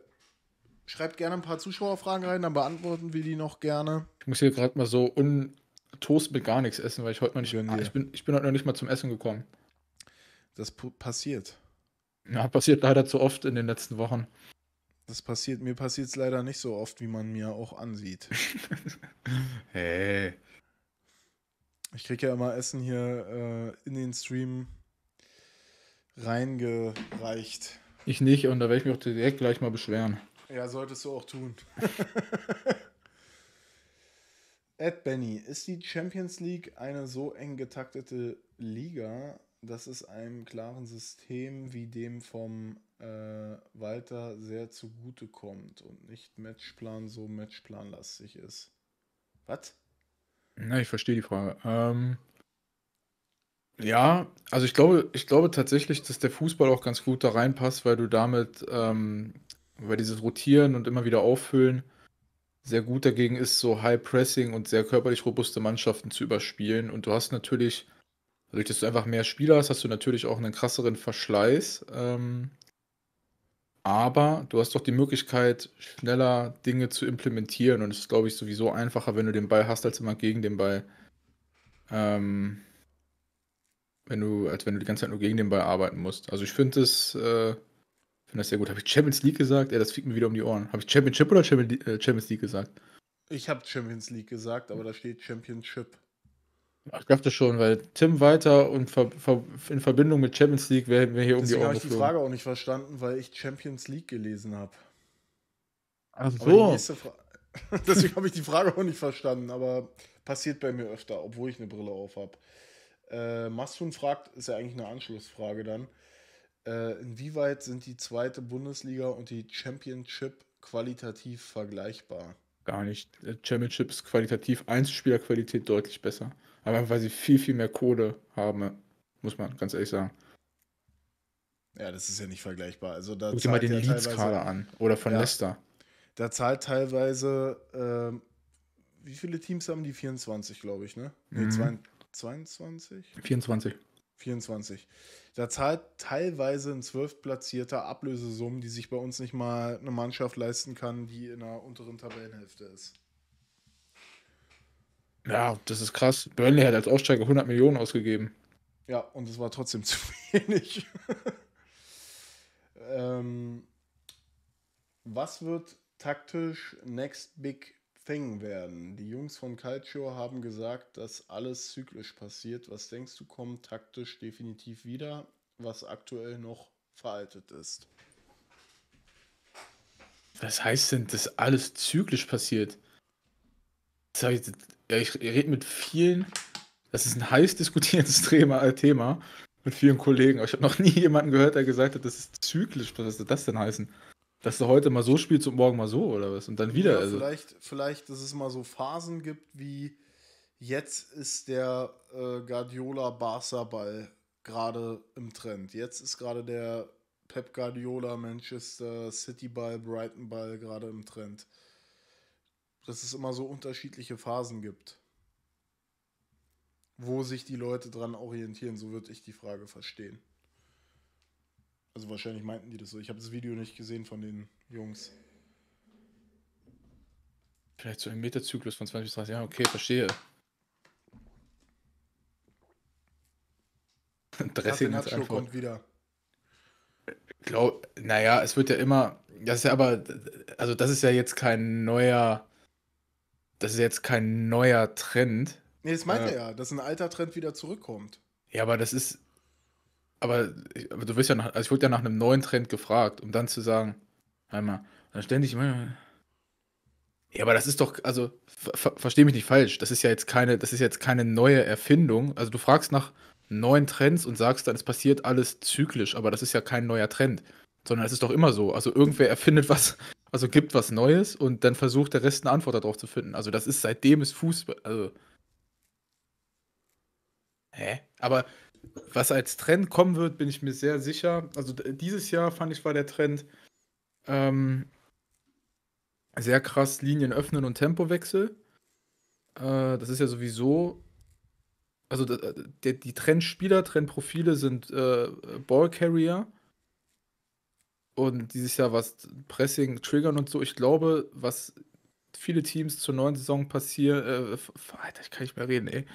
Speaker 1: schreibt gerne ein paar Zuschauerfragen rein, dann beantworten wir die noch gerne. Ich
Speaker 2: muss hier gerade mal so un Toast mit gar nichts essen, weil ich heute noch nicht. Ah, ich, bin, ich bin heute noch nicht mal zum Essen gekommen.
Speaker 1: Das passiert. Ja, passiert leider zu oft in den letzten Wochen. Das passiert, mir passiert es leider nicht so oft, wie man mir auch ansieht.
Speaker 2: hey.
Speaker 1: Ich kriege ja immer Essen hier äh, in den Stream reingereicht.
Speaker 2: Ich nicht, und da werde ich mich auch direkt gleich mal beschweren.
Speaker 1: Ja, solltest du auch tun. Ed Benny, ist die Champions League eine so eng getaktete Liga, dass es einem klaren System wie dem vom äh, Walter sehr zugute kommt und nicht Matchplan so Matchplanlastig ist? Was?
Speaker 2: Na, ich verstehe die Frage. Ähm, ja, also ich glaube, ich glaube tatsächlich, dass der Fußball auch ganz gut da reinpasst, weil du damit, ähm, weil dieses Rotieren und immer wieder auffüllen, sehr gut dagegen ist, so High Pressing und sehr körperlich robuste Mannschaften zu überspielen. Und du hast natürlich, dadurch, dass du einfach mehr Spieler hast, hast du natürlich auch einen krasseren Verschleiß. Ähm, aber du hast doch die Möglichkeit, schneller Dinge zu implementieren. Und es ist, glaube ich, sowieso einfacher, wenn du den Ball hast, als immer gegen den Ball. Ähm, wenn du, als wenn du die ganze Zeit nur gegen den Ball arbeiten musst. Also ich finde es äh, finde das sehr gut. Habe ich Champions League gesagt? Ey, das fliegt mir wieder um die Ohren. Habe ich Championship oder äh, Champions League gesagt?
Speaker 1: Ich habe Champions League gesagt, aber da steht Championship.
Speaker 2: Ich dachte schon, weil Tim weiter und in Verbindung mit Champions League wäre mir hier Deswegen um die Ohren. habe ich die Frage
Speaker 1: auch nicht verstanden, weil ich Champions League gelesen habe. Ach so. Deswegen habe ich die Frage auch nicht verstanden, aber passiert bei mir öfter, obwohl ich eine Brille auf habe. Äh, Massun fragt, ist ja eigentlich eine Anschlussfrage dann äh, inwieweit sind die zweite Bundesliga und die Championship qualitativ vergleichbar?
Speaker 2: Gar nicht. Championship ist qualitativ, Einzelspielerqualität deutlich besser. Aber weil sie viel, viel mehr Kohle haben, muss man ganz ehrlich sagen.
Speaker 1: Ja, das ist ja nicht vergleichbar. Also da Guck dir mal den ja Leeds-Kader an oder von ja, Leicester. Da zahlt teilweise, ähm, wie viele Teams haben die? 24, glaube ich, ne? Ne, mhm. 22? 24. 24. Da zahlt teilweise ein Zwölftplatzierter Ablösesummen, die sich bei uns nicht mal eine Mannschaft leisten kann, die in der unteren Tabellenhälfte ist.
Speaker 2: Ja, das ist krass. Burnley hat als Aussteiger 100 Millionen ausgegeben.
Speaker 1: Ja, und es war trotzdem zu wenig. ähm, was wird taktisch Next Big Thing werden. Die Jungs von Calcio haben gesagt, dass alles zyklisch passiert. Was denkst du, kommt taktisch definitiv wieder, was aktuell noch veraltet ist?
Speaker 2: Was heißt denn, dass alles zyklisch passiert? Ich, ich rede mit vielen, das ist ein heiß diskutiertes äh, Thema, mit vielen Kollegen, ich habe noch nie jemanden gehört, der gesagt hat, das ist zyklisch. Was soll das denn heißen? Dass du heute mal so spielst und morgen mal so oder was? Und dann wieder. Ja, also.
Speaker 1: vielleicht, vielleicht, dass es mal so Phasen gibt wie jetzt ist der äh, Guardiola-Barca-Ball gerade im Trend. Jetzt ist gerade der Pep Guardiola Manchester City Ball, Brighton Ball gerade im Trend. Dass es immer so unterschiedliche Phasen gibt. Wo sich die Leute dran orientieren, so würde ich die Frage verstehen. Also wahrscheinlich meinten die das so. Ich habe das Video nicht gesehen von den Jungs.
Speaker 2: Vielleicht so ein Meterzyklus von 20 bis 30 Jahren. Okay, verstehe. Dressing als Antwort. kommt wieder. Glaub, naja, es wird ja immer, das ist ja aber, also das ist ja jetzt kein neuer, das ist jetzt kein neuer Trend. Nee, das meint äh, er
Speaker 1: ja, dass ein alter Trend wieder zurückkommt.
Speaker 2: Ja, aber das ist, aber, aber du wirst ja nach, also ich wurde ja nach einem neuen Trend gefragt, um dann zu sagen, einmal, dann ständig, ja, aber das ist doch, also ver verstehe mich nicht falsch, das ist ja jetzt keine, das ist jetzt keine neue Erfindung. Also du fragst nach neuen Trends und sagst dann, es passiert alles zyklisch, aber das ist ja kein neuer Trend, sondern es ist doch immer so. Also irgendwer erfindet was, also gibt was Neues und dann versucht der Rest eine Antwort darauf zu finden. Also das ist seitdem es Fußball, also Hä? Aber was als Trend kommen wird, bin ich mir sehr sicher. Also dieses Jahr fand ich war der Trend ähm, sehr krass Linien öffnen und Tempowechsel. Äh, das ist ja sowieso, also die, die Trendspieler, Trendprofile sind äh, Ballcarrier. Und dieses Jahr was Pressing, Triggern und so. Ich glaube, was viele Teams zur neuen Saison passieren, äh, Alter, ich kann nicht mehr reden, ey.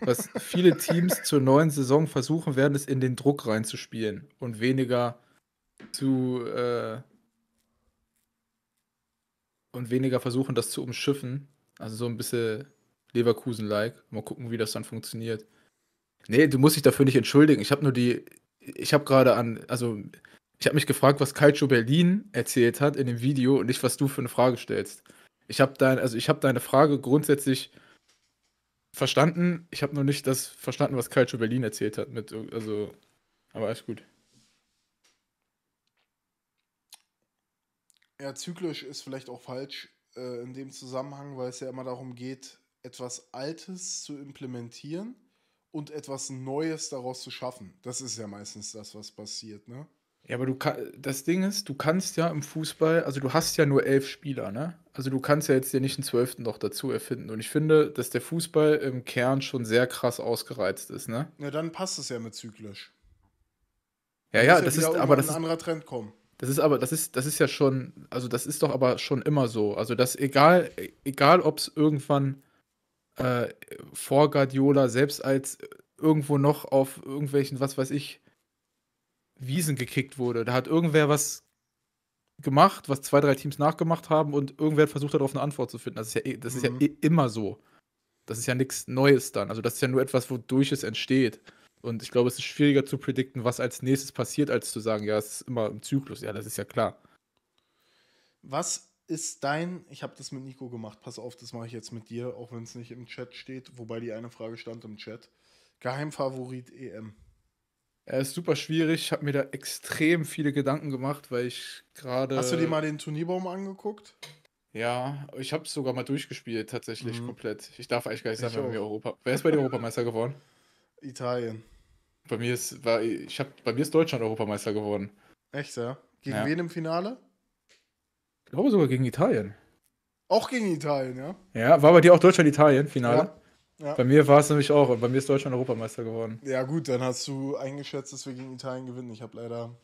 Speaker 2: Was viele Teams zur neuen Saison versuchen werden, ist in den Druck reinzuspielen und weniger zu äh, und weniger versuchen, das zu umschiffen. Also so ein bisschen Leverkusen-like. Mal gucken, wie das dann funktioniert. Nee, du musst dich dafür nicht entschuldigen. Ich habe nur die, ich habe gerade an, also ich habe mich gefragt, was Calcio Berlin erzählt hat in dem Video und nicht, was du für eine Frage stellst. Ich habe dein, also hab deine Frage grundsätzlich verstanden. Ich habe nur nicht das verstanden, was Calcio Berlin erzählt hat. Mit, also, aber alles gut.
Speaker 1: Ja, zyklisch ist vielleicht auch falsch äh, in dem Zusammenhang, weil es ja immer darum geht, etwas Altes zu implementieren und etwas Neues daraus zu schaffen. Das ist ja meistens das, was passiert, ne?
Speaker 2: Ja, aber du das Ding ist, du kannst ja im Fußball, also du hast ja nur elf Spieler, ne? Also du kannst ja jetzt dir nicht einen Zwölften noch dazu erfinden. Und ich finde, dass der Fußball im Kern schon sehr krass ausgereizt ist, ne?
Speaker 1: Ja, dann passt es ja mit zyklisch.
Speaker 2: Ja, ja, das ja ist, aber das ist ein anderer Trend kommen. Das ist aber, das ist, das ist ja schon, also das ist doch aber schon immer so. Also das egal, egal ob es irgendwann äh, vor Guardiola selbst als irgendwo noch auf irgendwelchen, was weiß ich, Wiesen gekickt wurde. Da hat irgendwer was gemacht, was zwei, drei Teams nachgemacht haben und irgendwer hat versucht darauf eine Antwort zu finden. Das ist ja, eh, das ist mhm. ja eh immer so. Das ist ja nichts Neues dann. Also das ist ja nur etwas, wodurch es entsteht. Und ich glaube, es ist schwieriger zu predikten, was als nächstes passiert, als zu sagen, ja, es ist immer im Zyklus. Ja, das ist ja klar.
Speaker 1: Was ist dein, ich habe das mit Nico gemacht, pass auf, das mache ich jetzt mit dir, auch wenn es nicht im Chat steht, wobei die eine Frage stand im Chat. Geheimfavorit EM. Er ist super schwierig. Ich habe mir da extrem viele Gedanken gemacht, weil ich gerade. Hast du dir mal den Turnierbaum angeguckt?
Speaker 2: Ja, ich habe es sogar mal durchgespielt, tatsächlich mhm. komplett. Ich darf eigentlich gar nicht sagen, wer, mir Europa wer ist bei dir Europameister geworden?
Speaker 1: Italien.
Speaker 2: Bei mir ist, war, ich hab, bei mir ist Deutschland Europameister geworden. Echt, ja? Gegen ja. wen im Finale? Ich glaube sogar gegen Italien.
Speaker 1: Auch gegen Italien, ja?
Speaker 2: Ja, war bei dir auch Deutschland-Italien-Finale? Ja. Ja. Bei mir war es nämlich auch. Bei mir ist Deutschland Europameister geworden.
Speaker 1: Ja, gut, dann hast du eingeschätzt, dass wir gegen Italien gewinnen. Ich habe leider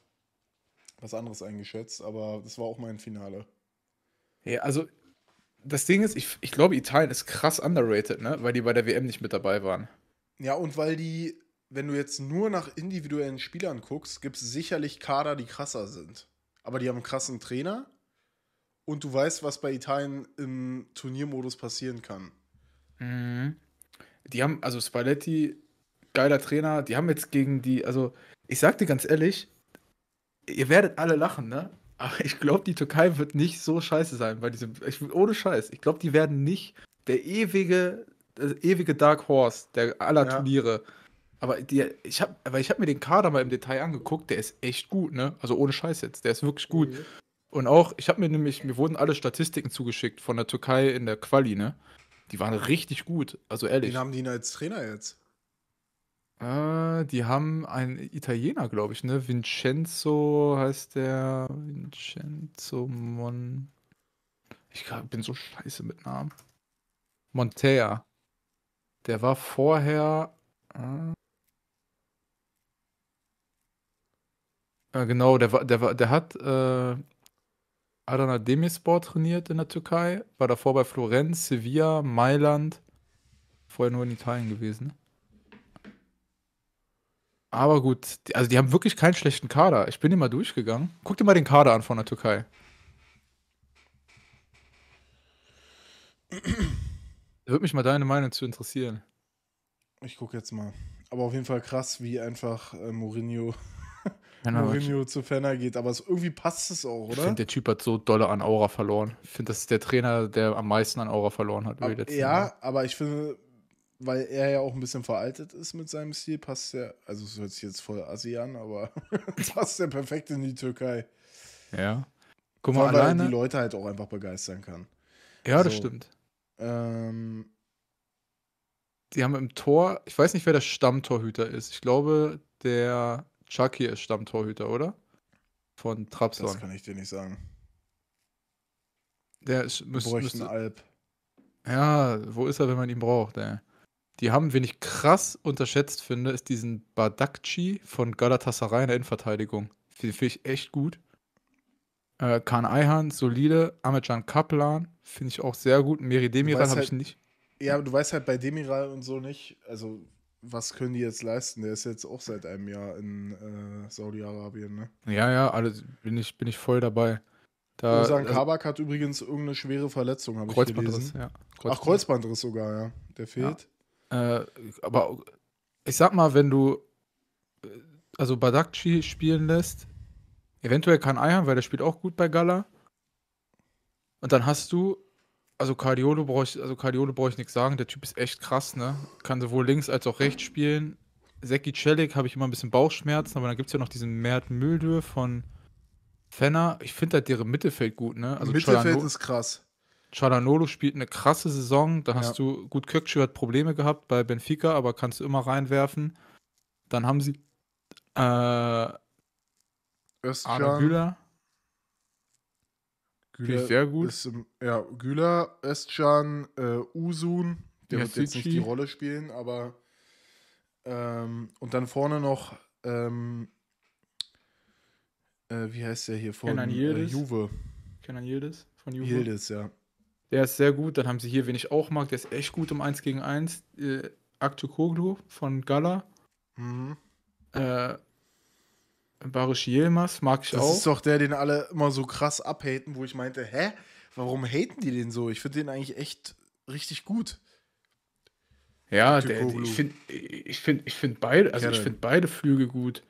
Speaker 1: was anderes eingeschätzt, aber das war auch mein Finale.
Speaker 2: Ja, also das Ding ist, ich, ich glaube, Italien ist krass underrated, ne? weil die bei der WM nicht mit dabei waren.
Speaker 1: Ja, und weil die, wenn du jetzt nur nach individuellen Spielern guckst, gibt es sicherlich Kader, die krasser sind. Aber die haben einen krassen Trainer und du weißt, was bei Italien im Turniermodus passieren kann.
Speaker 2: Mhm die haben, also Spalletti, geiler Trainer, die haben jetzt gegen die, also ich sag dir ganz ehrlich, ihr werdet alle lachen, ne? Aber ich glaube, die Türkei wird nicht so scheiße sein weil diese, ich, ohne Scheiß, ich glaube, die werden nicht der ewige, der ewige Dark Horse der aller ja. Turniere. Aber, die, ich hab, mir den Kader mal im Detail angeguckt, der ist echt gut, ne? Also ohne Scheiß jetzt, der ist wirklich gut. Mhm. Und auch, ich habe mir nämlich, mir wurden alle Statistiken zugeschickt von der Türkei in der Quali, ne? Die waren richtig
Speaker 1: gut, also ehrlich. Wen haben die denn als Trainer jetzt?
Speaker 2: Äh, die haben einen Italiener, glaube ich, ne? Vincenzo heißt der. Vincenzo Mon. Ich bin so scheiße mit Namen. Montea. Der war vorher. Äh, äh genau, der, war, der, war, der hat äh, Adana Demispor trainiert in der Türkei, war davor bei Florenz, Sevilla, Mailand, vorher nur in Italien gewesen. Aber gut, also die haben wirklich keinen schlechten Kader. Ich bin immer durchgegangen. Guck dir mal den Kader an von der Türkei. Würde mich mal deine Meinung zu interessieren.
Speaker 1: Ich gucke jetzt mal. Aber auf jeden Fall krass, wie einfach äh, Mourinho Mourinho zu Fenner geht, aber es, irgendwie passt es auch, oder? Ich finde, der
Speaker 2: Typ hat so dolle an Aura verloren. Ich finde, das ist der Trainer, der am meisten an Aura verloren hat. Ab, ja, Jahr.
Speaker 1: aber ich finde, weil er ja auch ein bisschen veraltet ist mit seinem Stil, passt er, also es hört sich jetzt voll assi an, aber passt er perfekt in die Türkei.
Speaker 2: Ja. Guck mal, weil er die
Speaker 1: Leute halt auch einfach begeistern kann. Ja, also, das stimmt. Ähm,
Speaker 2: die haben im Tor, ich weiß nicht, wer der Stammtorhüter ist. Ich glaube, der Shakir ist Stammtorhüter, oder? Von Trabzon. Das
Speaker 1: kann ich dir nicht sagen.
Speaker 2: Der ist, müsste, bräuchten müsste, Alp. Ja, wo ist er, wenn man ihn braucht, ey? Die haben, wen ich krass unterschätzt finde, ist diesen Badakci von Galatasaray in der Innenverteidigung. Den finde ich echt gut. Äh, Khan Ayhan, solide. Ahmedjan Kaplan finde ich auch sehr gut. Meri Demiral habe halt, ich nicht.
Speaker 1: Ja, aber du weißt halt bei Demiral und so nicht, also was können die jetzt leisten? Der ist jetzt auch seit einem Jahr in äh, Saudi-Arabien, ne?
Speaker 2: Ja, ja, also bin ich, bin ich voll dabei. Da, sagen, also Kabak
Speaker 1: also, hat übrigens irgendeine schwere Verletzung, habe ich gelesen. Ja. Kreuzbandriss. Ach, Kreuzbandriss sogar, ja. Der fehlt.
Speaker 2: Ja. Äh, aber ich sag mal, wenn du äh, also Badakchi spielen lässt, eventuell kann Eihan, weil der spielt auch gut bei Gala. Und dann hast du also Cardiolo brauche ich, also Cardiolo brauche ich nichts sagen. Der Typ ist echt krass, ne? Kann sowohl links als auch rechts spielen. Seki Celik habe ich immer ein bisschen Bauchschmerzen, aber dann gibt es ja noch diesen Mert Müldür von Fenner. Ich finde halt deren Mittelfeld gut, ne? Also Mittelfeld Cialanolo, ist krass. Cialanolo spielt eine krasse Saison. Da hast ja. du, gut, Kökschü hat Probleme gehabt bei Benfica, aber kannst du immer reinwerfen. Dann haben sie
Speaker 1: äh, Özcan. Arne Güler. Güler ich sehr gut. Ist, ja, Güler, Özcan, äh, Usun, der Yasici. wird jetzt nicht die Rolle spielen, aber ähm, und dann vorne noch ähm, äh, wie heißt der hier vorne? Kenan äh, Yildiz. Äh, Juve?
Speaker 2: Kenan Yildiz von Juve. Yildiz, ja. Der ist sehr gut. Dann haben sie hier, wen ich auch mag, der ist echt gut um 1 gegen 1. Äh, Aktu Koglu von Gala. Mhm. Äh, Barisch Yilmaz mag ich das auch. Das ist doch
Speaker 1: der, den alle immer so krass abhaten, wo ich meinte, hä? Warum haten die den so? Ich finde den eigentlich echt richtig gut.
Speaker 2: Ja, der, ich finde ich find, ich find beide, also ich finde beide Flüge gut.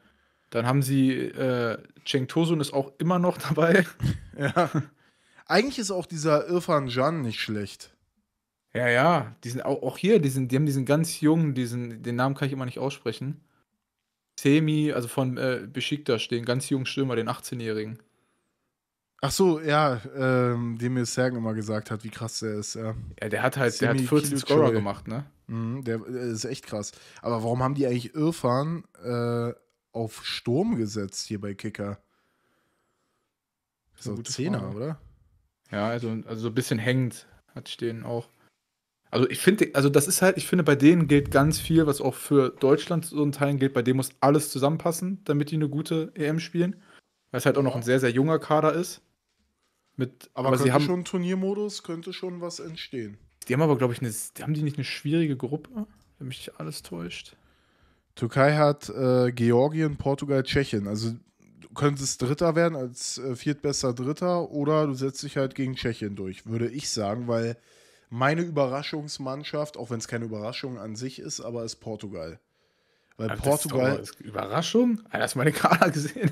Speaker 2: Dann haben sie äh, Cheng Tosun ist auch immer noch dabei. ja. Eigentlich ist auch dieser Irfan Jan nicht schlecht. Ja, ja, die sind auch, auch hier, die, sind, die haben diesen ganz jungen, diesen, den Namen kann ich immer nicht aussprechen. Semi, also von äh, Besiktas, den ganz jungen Stürmer, den 18-Jährigen.
Speaker 1: Ach so, ja, ähm, dem mir Sergen immer gesagt hat, wie krass der ist. Ja, ja der hat halt, der hat 14 Scorer gemacht, ne? Mhm, der, der, äh, ist echt krass. Aber warum haben die eigentlich Irfan äh, auf Sturm gesetzt hier bei Kicker? So Zehner, oder?
Speaker 2: Ja, also, also so ein bisschen hängend hat ich den auch. Also ich finde, also das ist halt, ich finde, bei denen gilt ganz viel, was auch für Deutschland so ein Teil gilt, bei denen muss alles zusammenpassen,
Speaker 1: damit die eine gute EM spielen. Weil es halt auch noch ein sehr, sehr junger Kader ist. Mit, aber, aber sie haben schon Turniermodus, könnte schon was entstehen.
Speaker 2: Die haben aber, glaube ich, eine, haben die nicht eine schwierige Gruppe, wenn mich alles täuscht.
Speaker 1: Türkei hat äh, Georgien, Portugal, Tschechien. Also du könntest Dritter werden als äh, viertbester Dritter oder du setzt dich halt gegen Tschechien durch, würde ich sagen, weil meine Überraschungsmannschaft, auch wenn es keine Überraschung an sich ist, aber ist Portugal. Weil aber Portugal. Das ist doch, Überraschung?
Speaker 2: Ah, hast du meine Kader gesehen?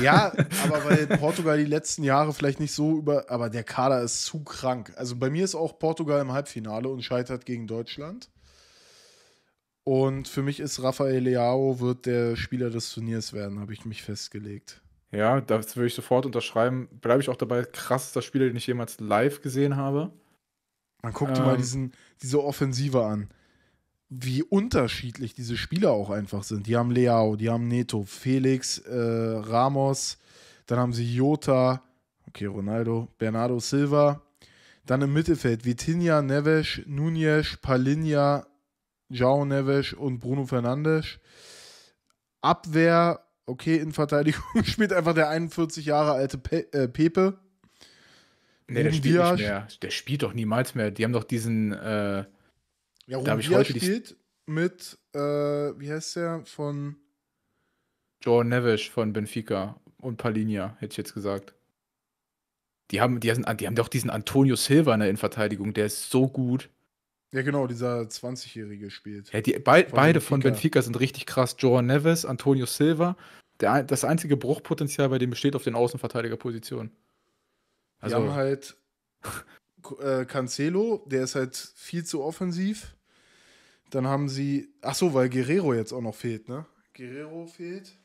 Speaker 1: Ja, aber weil Portugal die letzten Jahre vielleicht nicht so über. Aber der Kader ist zu krank. Also bei mir ist auch Portugal im Halbfinale und scheitert gegen Deutschland. Und für mich ist Rafael Leao wird der Spieler des Turniers werden, habe ich mich festgelegt.
Speaker 2: Ja, das würde ich sofort unterschreiben. Bleibe ich auch dabei, krassester Spieler, den ich jemals live gesehen habe.
Speaker 1: Man guckt ähm, mal diesen, diese Offensive an. Wie unterschiedlich diese Spieler auch einfach sind. Die haben Leao, die haben Neto, Felix, äh, Ramos, dann haben sie Jota, okay, Ronaldo, Bernardo Silva. Dann im Mittelfeld Vitinha, Neves, Nunes, Palinha, Jao Neves und Bruno Fernandes. Abwehr, okay, in Verteidigung spielt einfach der 41 Jahre alte Pe äh, Pepe. Nee, der spielt nicht mehr.
Speaker 2: Der spielt doch niemals mehr. Die haben doch diesen. Äh,
Speaker 1: ja, Rumbia spielt mit, äh, wie heißt der, von.
Speaker 2: Joe Nevish von Benfica und Palinia, hätte ich jetzt gesagt. Die haben, die, haben, die haben doch diesen Antonio Silva in der Innenverteidigung, der ist so gut.
Speaker 1: Ja, genau, dieser 20-Jährige spielt. Ja, die, bei, von beide Benfica. von Benfica
Speaker 2: sind richtig krass. Joan Neves, Antonio Silva. Der, das einzige Bruchpotenzial bei dem besteht auf den Außenverteidigerpositionen. Also, die haben
Speaker 1: halt äh, Cancelo, der ist halt viel zu offensiv. Dann haben sie, ach so, weil Guerrero jetzt auch noch fehlt, ne? Guerrero fehlt.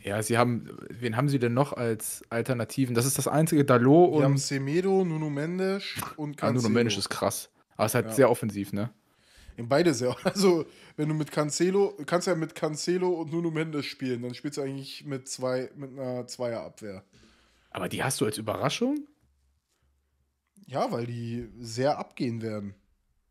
Speaker 2: Ja, sie haben, wen haben sie denn noch als Alternativen? Das ist das einzige, Dalo und... Sie haben
Speaker 1: Semedo, Nuno Mendes und ah, Cancelo. Ja, Nuno Mendes ist krass. Aber es ist halt ja. sehr offensiv, ne? In beide sehr. Also, wenn du mit Cancelo, kannst ja mit Cancelo und Nuno Mendes spielen, dann spielst du eigentlich mit zwei, mit einer Zweierabwehr. Aber die hast du als Überraschung? Ja, weil die sehr abgehen werden.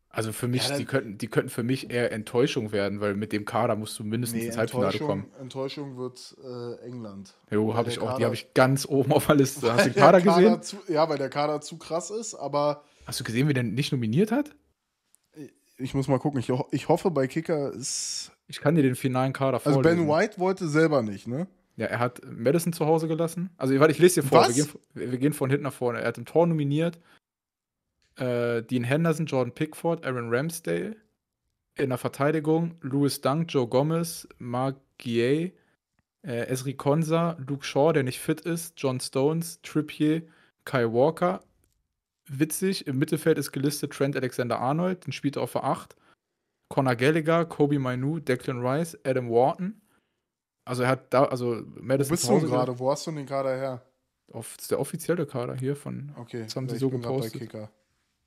Speaker 1: Also für mich, ja, die,
Speaker 2: könnten, die könnten für mich eher Enttäuschung werden, weil mit dem Kader musst du mindestens nee, ins Halbfinale kommen.
Speaker 1: Enttäuschung wird äh, England. Jo, habe ich auch, Kader, die habe ich
Speaker 2: ganz oben auf der Liste. Hast du den Kader, Kader gesehen? Zu,
Speaker 1: ja, weil der Kader zu krass ist, aber. Hast du gesehen, wer den nicht nominiert hat? Ich muss mal gucken. Ich, ich hoffe, bei Kicker ist. Ich kann dir den finalen Kader vorlesen. Also Ben White wollte selber nicht, ne?
Speaker 2: Ja, er hat Madison zu Hause gelassen. Also, warte, ich lese dir vor. Wir gehen, wir gehen, von hinten nach vorne. Er hat im Tor nominiert äh, Dean Henderson, Jordan Pickford, Aaron Ramsdale. In der Verteidigung Louis Dunk, Joe Gomez, Mark Guillet, äh, Esri Konsa, Luke Shaw, der nicht fit ist, John Stones, Trippier, Kai Walker. Witzig, im Mittelfeld ist gelistet Trent Alexander-Arnold, den spielt er auf der 8. Conor Gallagher, Kobe Mainu, Declan Rice, Adam Wharton. Also er hat da, also Madison. Wo bist du denn gerade?
Speaker 1: Wo hast du den Kader her?
Speaker 2: Auf, das ist der offizielle Kader hier von. Okay, das haben sie so gepostet.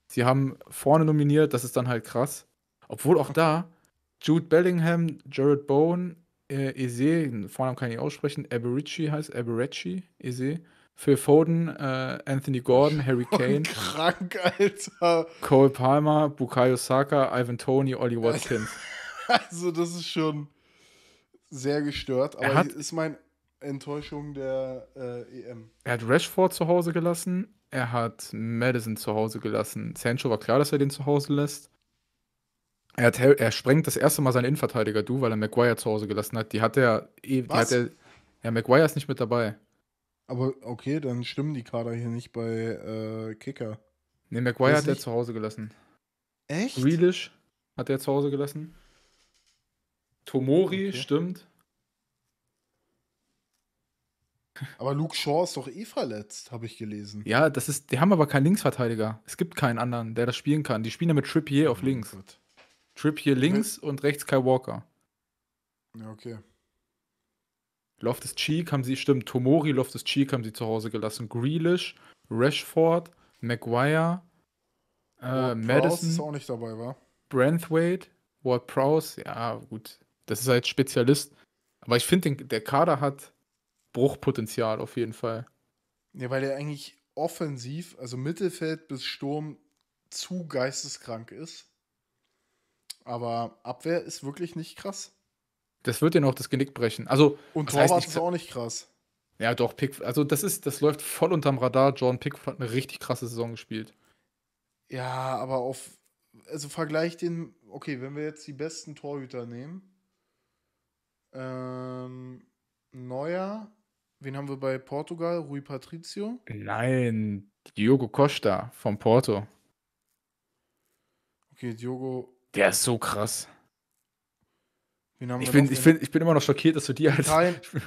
Speaker 2: Sie haben vorne nominiert, das ist dann halt krass. Obwohl auch da Jude Bellingham, Jared Bowen, äh, Eze, Vornamen kann ich aussprechen, Aberici heißt Aberici, Eze, Phil Foden, äh, Anthony Gordon, Harry Kane. Krank,
Speaker 1: Alter.
Speaker 2: Cole Palmer, Bukayo Saka, Ivan Tony, Ollie also, Watkins.
Speaker 1: Also, das ist schon sehr gestört, aber hat, ist meine Enttäuschung der äh, EM.
Speaker 2: Er hat Rashford zu Hause gelassen, er hat Madison zu Hause gelassen. Sancho war klar, dass er den zu Hause lässt. Er, hat, er sprengt das erste Mal seinen Innenverteidiger du, weil er Maguire zu Hause gelassen hat. Die hat er. Eh, die Hat er, ja, Maguire ist nicht mit dabei.
Speaker 1: Aber okay, dann stimmen die Kader hier nicht bei äh, Kicker. Nee, Maguire hat er zu Hause gelassen. Echt? Grealish hat er zu Hause gelassen. Tomori, okay. stimmt. Aber Luke Shaw ist doch eh verletzt, habe ich gelesen.
Speaker 2: Ja, das ist, die haben aber keinen Linksverteidiger. Es gibt keinen anderen, der das spielen kann. Die spielen ja mit Trippier auf oh links. Gott. Trippier links okay. und rechts Kai Walker. Ja, okay. Loftus Cheek haben sie, stimmt, Tomori, Loftus Cheek haben sie zu Hause gelassen. Grealish, Rashford, Maguire, äh, Madison. ist auch
Speaker 1: nicht dabei, war.
Speaker 2: Branthwaite, Ward Prowse, ja, gut. Das ist halt Spezialist. Aber ich finde, der Kader hat Bruchpotenzial auf jeden Fall.
Speaker 1: Ja, weil er eigentlich offensiv, also Mittelfeld bis Sturm, zu geisteskrank ist. Aber Abwehr ist wirklich nicht krass.
Speaker 2: Das wird dir noch das Genick brechen. Also, Und Torwart ist auch nicht krass. Ja, doch, Pickford, also das ist, das läuft voll unterm Radar. John Pickford hat eine richtig krasse Saison gespielt.
Speaker 1: Ja, aber auf, also vergleich den, okay, wenn wir jetzt die besten Torhüter nehmen, ähm, Neuer. Wen haben wir bei Portugal? Rui Patricio?
Speaker 2: Nein, Diogo Costa von Porto.
Speaker 1: Okay, Diogo.
Speaker 2: Der ist so krass.
Speaker 1: ich, bin, ich, bin,
Speaker 2: ich bin immer noch schockiert, dass du die als. Italien, ich bin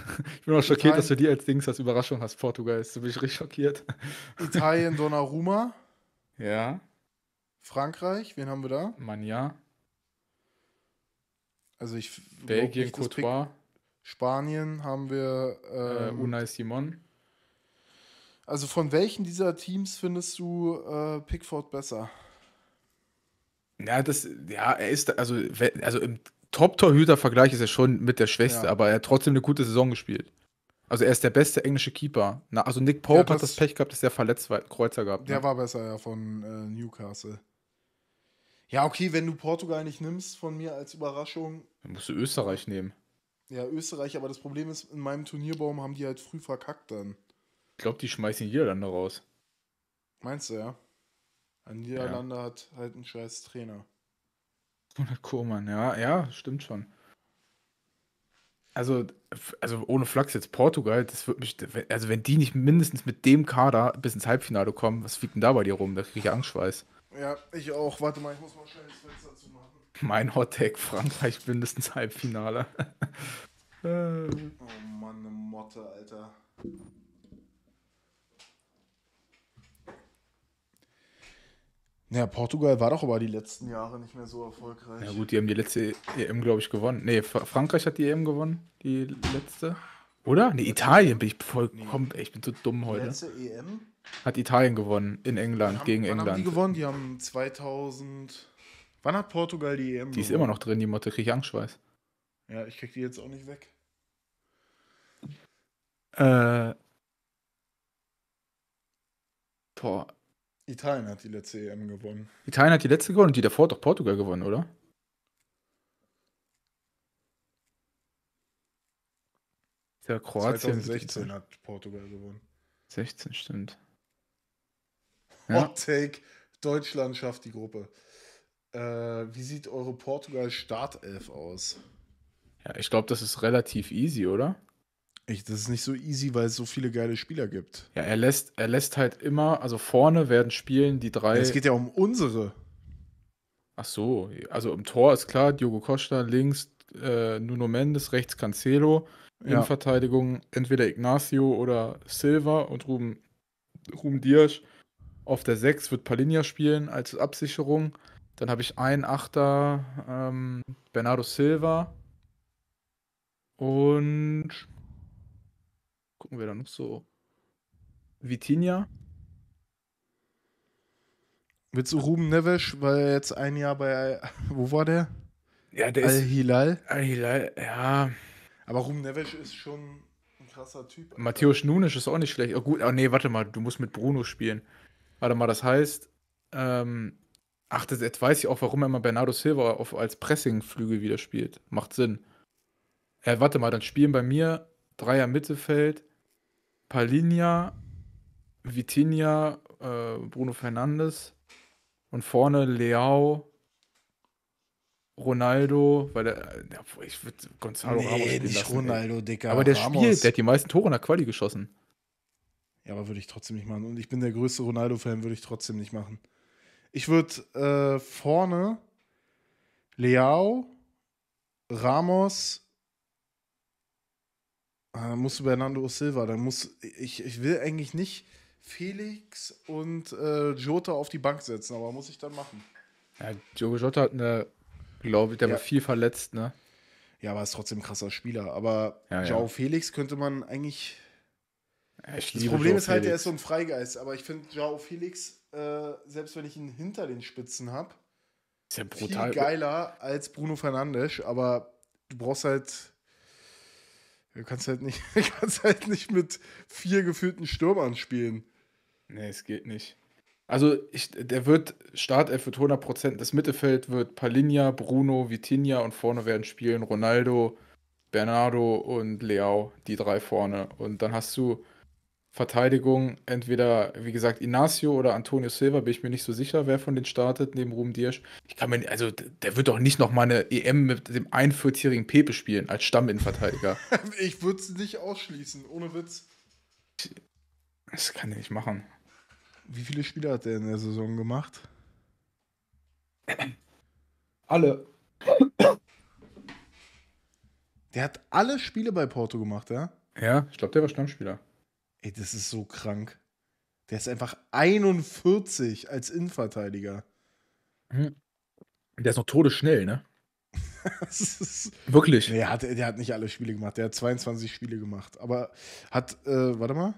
Speaker 2: immer noch schockiert, Italien, dass du die als Dings als Überraschung hast. Portugal du bist richtig schockiert.
Speaker 1: Italien, Donnarumma. Ja. Frankreich, wen haben wir da? Manja. Also ich Belgien, Courtois. Spanien haben wir äh, ähm, äh, Unai Simon. Also von welchen dieser Teams findest du äh, Pickford besser?
Speaker 2: Ja, das, ja, er ist, also, also im Top-Torhüter-Vergleich ist er schon mit der Schwächste, ja. aber er hat trotzdem eine gute Saison gespielt. Also er ist der beste englische Keeper. Na, also Nick Pope ja, das, hat das Pech gehabt, dass er verletzt war, Kreuzer gehabt. Der ne?
Speaker 1: war besser, ja, von äh, Newcastle. Ja, okay, wenn du Portugal nicht nimmst von mir als Überraschung.
Speaker 2: Dann musst du Österreich nehmen.
Speaker 1: Ja, Österreich, aber das Problem ist, in meinem Turnierbaum haben die halt früh verkackt dann.
Speaker 2: Ich glaube, die schmeißen Niederlande raus.
Speaker 1: Meinst du, ja? Ein Niederlande ja. hat halt einen scheiß Trainer.
Speaker 2: Ronald Kohlmann, ja, ja, stimmt schon. Also, also ohne Flachs jetzt Portugal, das wird mich, also wenn die nicht mindestens mit dem Kader bis ins Halbfinale kommen, was fliegt denn da bei dir rum? Da kriege ich Angstschweiß.
Speaker 1: Ja, ich auch. Warte mal, ich muss mal schnell das Fenster zu machen.
Speaker 2: Mein Hottag, Frankreich mindestens Halbfinale.
Speaker 1: oh Mann, eine Motte, Alter. Ja, Portugal war doch aber die letzten Jahre nicht mehr so erfolgreich. Ja gut,
Speaker 2: die haben die letzte EM, glaube ich, gewonnen. Nee, Frankreich hat die EM gewonnen, die letzte. Oder? Nee, Italien bin ich vollkommen, ich bin so dumm heute. Die letzte EM? hat Italien gewonnen in England haben, gegen wann England. Haben die
Speaker 1: gewonnen? Die haben 2000. Wann hat Portugal die EM? Die gewonnen? ist immer noch
Speaker 2: drin, die Motte. Krieg ich Angstschweiß.
Speaker 1: Ja, ich krieg die jetzt auch nicht weg.
Speaker 2: Äh. Boah.
Speaker 1: Italien hat die letzte EM gewonnen.
Speaker 2: Italien hat die letzte gewonnen und die davor hat doch Portugal gewonnen, oder?
Speaker 1: Ja, Kroatien. 2016 hat Portugal gewonnen. 16, stimmt. Hot Take, Deutschland schafft die Gruppe. Äh, wie sieht eure Portugal-Startelf aus?
Speaker 2: Ja, ich glaube, das ist relativ easy,
Speaker 1: oder? Ich, das ist nicht so easy, weil es so viele geile Spieler gibt.
Speaker 2: Ja, er lässt, er lässt halt immer, also vorne werden spielen die drei. Ja, es geht ja um unsere. Ach so, also im Tor ist klar, Diogo Costa links, äh, Nuno Mendes, rechts Cancelo, ja. in Verteidigung entweder Ignacio oder Silva und Ruben, Ruben Dias auf der 6 wird Palinja spielen als Absicherung. Dann habe ich einen Achter, ähm, Bernardo Silva. Und
Speaker 1: gucken wir da noch so. Vitinha. Willst du Ruben Neves, weil er jetzt ein Jahr bei, wo war der? Ja, der Al ist. Al-Hilal? Al-Hilal, ja. Aber Ruben Neves ist schon ein krasser Typ. Matthäus
Speaker 2: Nunes ist auch nicht schlecht. Oh, gut, oh, nee, warte mal, du musst mit Bruno spielen. Warte mal, das heißt, ähm, ach, das, jetzt weiß ich auch, warum er immer Bernardo Silva auf, als Pressingflügel wieder spielt. Macht Sinn. Äh, warte mal, dann spielen bei mir Dreier Mittelfeld, Palinia, Vitinha, äh, Bruno Fernandes und vorne Leao, Ronaldo, weil der, äh, ja, ich würde Gonzalo nee, Ramos spielen nicht lassen, Ronaldo, ey. Dicker. Aber der Ramos. spielt, der hat
Speaker 1: die meisten Tore in der Quali geschossen. Ja, aber würde ich trotzdem nicht machen. Und ich bin der größte Ronaldo-Fan, würde ich trotzdem nicht machen. Ich würde äh, vorne Leao, Ramos, äh, musst du Bernardo Silva, dann muss ich, ich will eigentlich nicht Felix und äh, Jota auf die Bank setzen, aber muss ich dann machen. Ja, Diogo Jota hat eine, glaube ich, der ja. war viel verletzt, ne? Ja, aber ist trotzdem ein krasser Spieler. Aber ja, Joao ja. Felix könnte man eigentlich das Problem ist halt, Felix. er ist so ein Freigeist, aber ich finde Joao Felix, äh, selbst wenn ich ihn hinter den Spitzen habe, ist ja brutal. viel geiler als Bruno Fernandes, aber du brauchst halt. Du kannst halt nicht, kannst halt nicht mit vier gefühlten Stürmern spielen. Nee, es geht nicht. Also ich, der wird Startelf wird 100%. Das Mittelfeld wird
Speaker 2: Palinja, Bruno, Vitinha und vorne werden spielen Ronaldo, Bernardo und Leao, die drei vorne. Und dann hast du Verteidigung entweder, wie gesagt, Inacio oder Antonio Silva, bin ich mir nicht so sicher, wer von denen startet, neben Ruben Diersch. Ich kann mir, also der wird doch nicht nochmal eine EM mit dem 41-jährigen Pepe spielen als Stamminnenverteidiger.
Speaker 1: ich würde es nicht ausschließen, ohne Witz. Das kann er nicht machen. Wie viele Spiele hat er in der Saison gemacht? Alle. Der hat alle Spiele bei Porto gemacht, ja? Ja, ich glaube, der war Stammspieler. Ey, das ist so krank. Der ist einfach 41 als Innenverteidiger. Hm. Der ist noch todesschnell, ne? Wirklich? Nee, der hat, der hat nicht alle Spiele gemacht. Der hat 22 Spiele gemacht. Aber hat, äh, warte mal,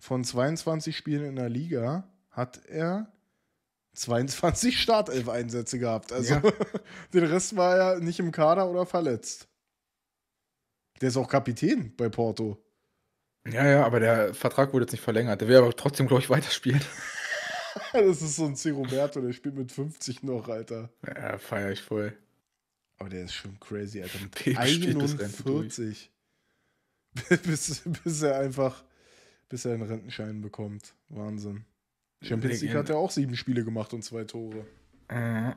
Speaker 1: von 22 Spielen in der Liga hat er 22 Startelf-Einsätze gehabt. Also ja. den Rest war er nicht im Kader oder verletzt. Der ist auch Kapitän bei Porto.
Speaker 2: Ja, ja, aber der Vertrag wurde jetzt nicht verlängert. Der will aber trotzdem,
Speaker 1: glaube ich, weiterspielen. das ist so ein C. Roberto, der spielt mit 50 noch, Alter. Ja, feier ich voll. Aber der ist schon crazy, Alter. Mit Pep 41. bis, bis er einfach, bis er einen Rentenschein bekommt. Wahnsinn. Champions League hat er auch sieben Spiele gemacht und zwei Tore. Äh,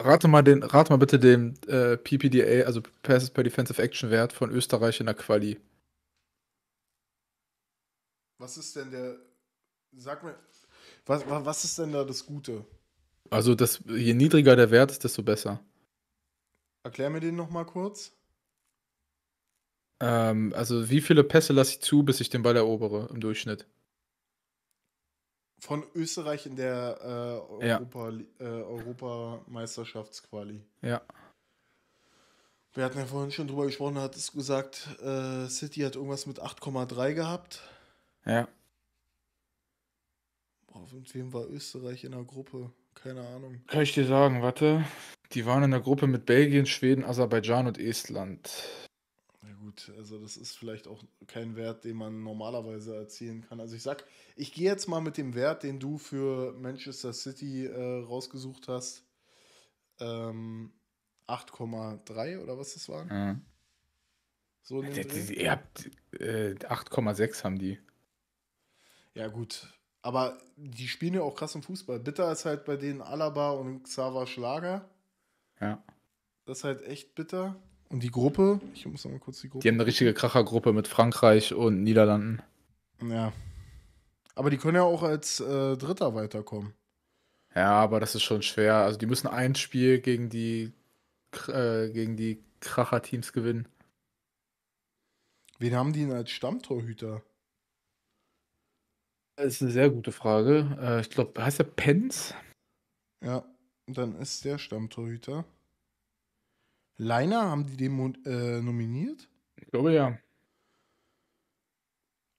Speaker 2: rate, mal den, rate mal bitte den äh, PPDA, also Passes per Defensive Action Wert von Österreich in der Quali.
Speaker 1: Was ist denn der. Sag mir, was, was ist denn da das Gute?
Speaker 2: Also, das, je niedriger der Wert ist, desto besser.
Speaker 1: Erklär mir den nochmal kurz.
Speaker 2: Ähm, also, wie viele Pässe lasse ich zu, bis ich den Ball erobere im Durchschnitt?
Speaker 1: Von Österreich in der äh, Europa, ja. äh, Europameisterschaftsquali. Ja. Wir hatten ja vorhin schon drüber gesprochen, hattest gesagt, äh, City hat irgendwas mit 8,3 gehabt. Ja. Boah, mit wem war Österreich in der Gruppe? Keine Ahnung.
Speaker 2: Kann ich dir sagen, warte. Die waren in der Gruppe mit Belgien, Schweden, Aserbaidschan und Estland.
Speaker 1: Na gut, also das ist vielleicht auch kein Wert, den man normalerweise erzielen kann. Also ich sag, ich gehe jetzt mal mit dem Wert, den du für Manchester City äh, rausgesucht hast. Ähm, 8,3 oder was das waren? Mhm. So die, 8,6
Speaker 2: äh, haben die.
Speaker 1: Ja, gut. Aber die spielen ja auch krass im Fußball. Bitter ist halt bei denen Alaba und Xaver Schlager. Ja. Das ist halt echt bitter. Und die Gruppe, ich muss noch mal kurz die Gruppe. Die haben eine richtige
Speaker 2: Krachergruppe mit Frankreich und Niederlanden.
Speaker 1: Ja. Aber die können ja auch als äh, Dritter weiterkommen.
Speaker 2: Ja, aber das ist schon schwer. Also die müssen ein Spiel gegen die, äh, gegen die Kracher-Teams gewinnen.
Speaker 1: Wen haben die denn als Stammtorhüter? Das ist eine sehr gute Frage. Äh, ich glaube, heißt er Penz? Ja, dann ist der Stammtorhüter. Leiner, haben die den äh, nominiert? Ich glaube ja.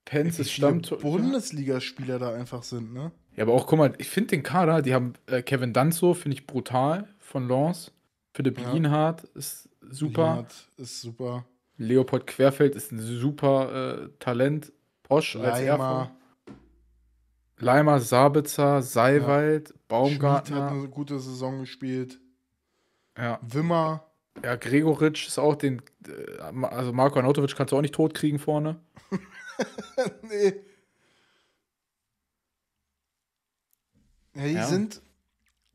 Speaker 1: Penz ist Stammtorhüter. Bundesligaspieler da einfach sind, ne?
Speaker 2: Ja, aber auch, guck mal, ich finde den Kader, die haben äh, Kevin Danzo, finde ich brutal, von Lance. Philipp ja. Lienhardt ist super. Lienhardt
Speaker 1: ist super.
Speaker 2: Leopold Querfeld ist ein super äh, Talent. Posch Leimer. als Erfahrung. Leimer, Sabitzer, Seiwald, ja. Baumgartner. Schmied hat
Speaker 1: eine gute Saison gespielt.
Speaker 2: Ja. Wimmer. Ja, Gregoritsch ist auch den. Äh, also Marco Anatovic kannst du auch nicht tot kriegen vorne.
Speaker 1: nee. Ja, die ja. sind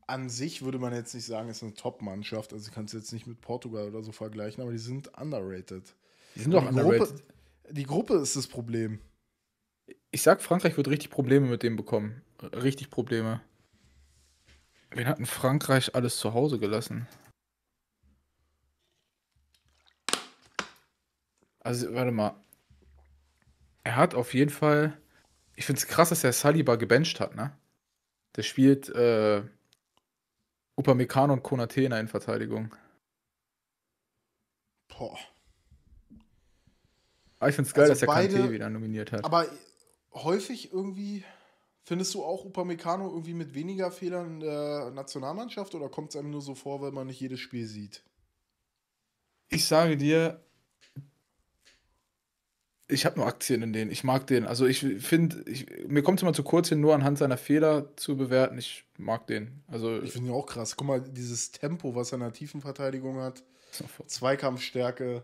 Speaker 1: an sich, würde man jetzt nicht sagen, ist eine Top-Mannschaft. Also kannst du jetzt nicht mit Portugal oder so vergleichen, aber die sind underrated. Die sind doch underrated. Gruppe,
Speaker 2: die Gruppe ist das Problem. Ich sag, Frankreich wird richtig Probleme mit dem bekommen. Richtig Probleme. Wen hat denn Frankreich alles zu Hause gelassen? Also, warte mal. Er hat auf jeden Fall. Ich find's krass, dass er Saliba gebencht hat, ne? Der spielt äh, Upamecano und Konate in der Innenverteidigung. Boah. Aber ah, ich find's geil, Also dass er beide- Kanté wieder nominiert hat. Aber
Speaker 1: häufig irgendwie, findest du auch Upamecano irgendwie mit weniger Fehlern in der Nationalmannschaft oder kommt es einem nur so vor, weil man nicht jedes Spiel sieht?
Speaker 2: Ich sage dir, ich habe nur Aktien in denen. Ich mag den. Also ich finde, mir kommt es immer zu kurz hin, nur anhand seiner Fehler
Speaker 1: zu bewerten. Ich mag den. Also ich finde ihn auch krass. Guck mal, dieses Tempo, was er in der Tiefenverteidigung hat, Zweikampfstärke,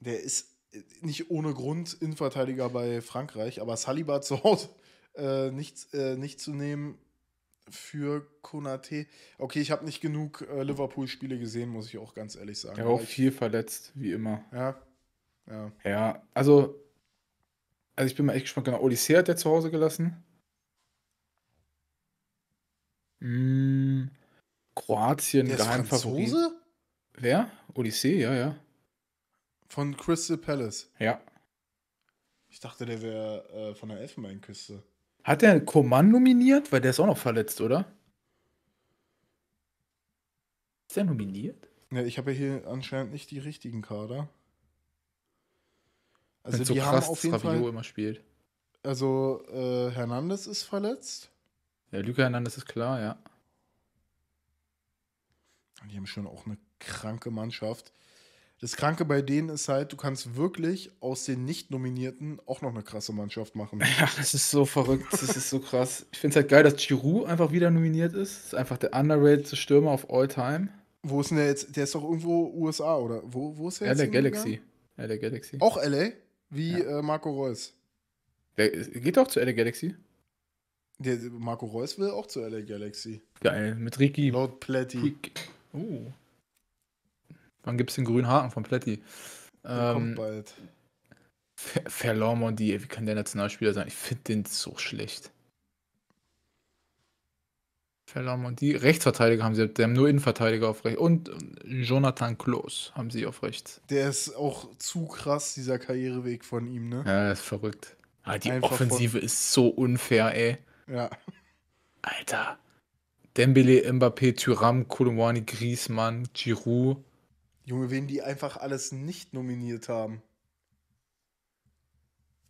Speaker 1: der ist nicht ohne Grund Innenverteidiger bei Frankreich, aber Saliba zu Hause äh, nicht, äh, nicht zu nehmen für Konate. Okay, ich habe nicht genug äh, Liverpool-Spiele gesehen, muss ich auch ganz ehrlich sagen. Er war auch viel
Speaker 2: verletzt, wie immer.
Speaker 1: Ja. Ja,
Speaker 2: ja also, also ich bin mal echt gespannt. Genau, Odyssee hat er zu Hause gelassen. Hm, Kroatien,
Speaker 1: der Geheimfavorit. Wer? Odyssee, ja, ja. Von Crystal Palace? Ja. Ich dachte, der wäre äh, von der Elfenbeinküste. Hat
Speaker 2: der Coman nominiert? Weil der ist auch noch verletzt, oder?
Speaker 1: Ist der nominiert? Ja, ich habe ja hier anscheinend nicht die richtigen Kader.
Speaker 2: Also Wenn's die so krass haben auf jeden Rabiot Fall, immer spielt.
Speaker 1: Also äh, Hernandez ist verletzt. Ja, Lüke Hernandez ist klar, ja. Die haben schon auch eine kranke Mannschaft. Das Kranke bei denen ist halt, du kannst wirklich aus den Nicht-Nominierten auch noch eine krasse Mannschaft machen. Ja, das ist
Speaker 2: so verrückt, das ist so krass. Ich finde es halt geil, dass Giroud einfach wieder nominiert ist. Das ist einfach der underrated Stürmer auf All-Time.
Speaker 1: Wo ist denn der jetzt? Der ist doch irgendwo USA, oder? Wo, wo ist der jetzt? LA Galaxy. LA Galaxy. Auch LA? Wie ja. äh, Marco Reus. Der geht auch zu LA Galaxy. Der, Marco Reus will auch zu LA Galaxy. Geil, mit Ricky. Lord Platy. Oh.
Speaker 2: Wann es den grünen Haken von Pletti? Der ähm, kommt bald. Verlormondi, wie kann der Nationalspieler sein? Ich finde den so schlecht. Verlormondi, Rechtsverteidiger haben sie, die haben nur Innenverteidiger auf rechts. Und ähm, Jonathan Klos haben sie auf rechts.
Speaker 1: Der ist auch zu krass, dieser Karriereweg von ihm, ne? Ja, das ist verrückt.
Speaker 2: Ah, die Einfach Offensive ist so unfair, ey. Ja. Alter. Dembele, Mbappé, Tyram, Kolomwani, Griezmann, Giroud,
Speaker 1: Junge, wen die einfach alles nicht nominiert haben.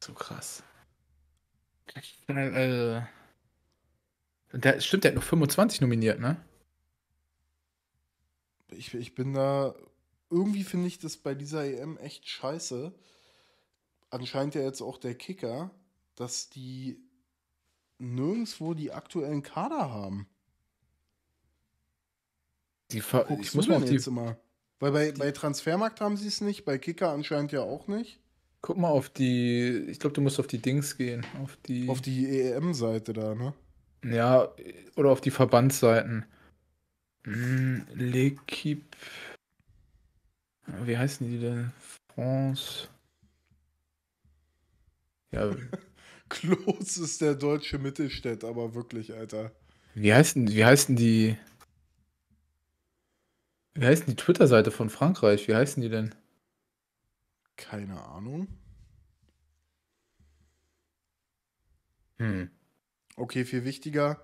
Speaker 2: So krass. Äh,
Speaker 1: äh der, stimmt, der hat noch 25 nominiert, ne? Ich, ich bin da. Irgendwie finde ich das bei dieser EM echt scheiße. Anscheinend ja jetzt auch der Kicker, dass die nirgendwo die aktuellen Kader haben.
Speaker 2: Die Ver Guckst ich muss mal auf die,
Speaker 1: immer? Weil bei, bei Transfermarkt haben sie es nicht, bei Kicker anscheinend ja auch nicht.
Speaker 2: Guck mal auf die, ich glaube, du musst auf die Dings gehen. Auf die, auf die eem seite da, ne? Ja, oder auf die Verbandsseiten. Hm,
Speaker 1: L'Equipe. Wie heißen die denn? France. Ja. Klos ist der deutsche Mittelstädt, aber wirklich, Alter.
Speaker 2: Wie heißen, wie heißen die? Wie heißt denn die Twitter-Seite von Frankreich? Wie heißen die denn?
Speaker 1: Keine Ahnung. Hm. Okay, viel wichtiger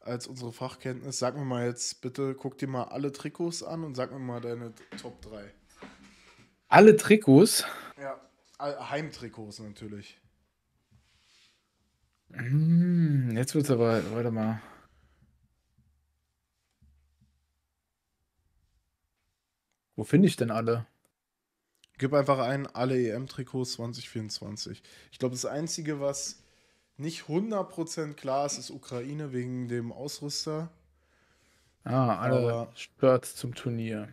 Speaker 1: als unsere Fachkenntnis. Sag mir mal jetzt bitte, guck dir mal alle Trikots an und sag mir mal deine Top 3.
Speaker 2: Alle Trikots?
Speaker 1: Ja, Heimtrikots natürlich.
Speaker 2: Hm, jetzt wird es aber, warte mal.
Speaker 1: Wo finde ich denn alle? Gib einfach ein, alle EM-Trikots 2024. Ich glaube, das Einzige, was nicht 100% klar ist, ist Ukraine wegen dem Ausrüster.
Speaker 2: Ah, alle Aber zum Turnier.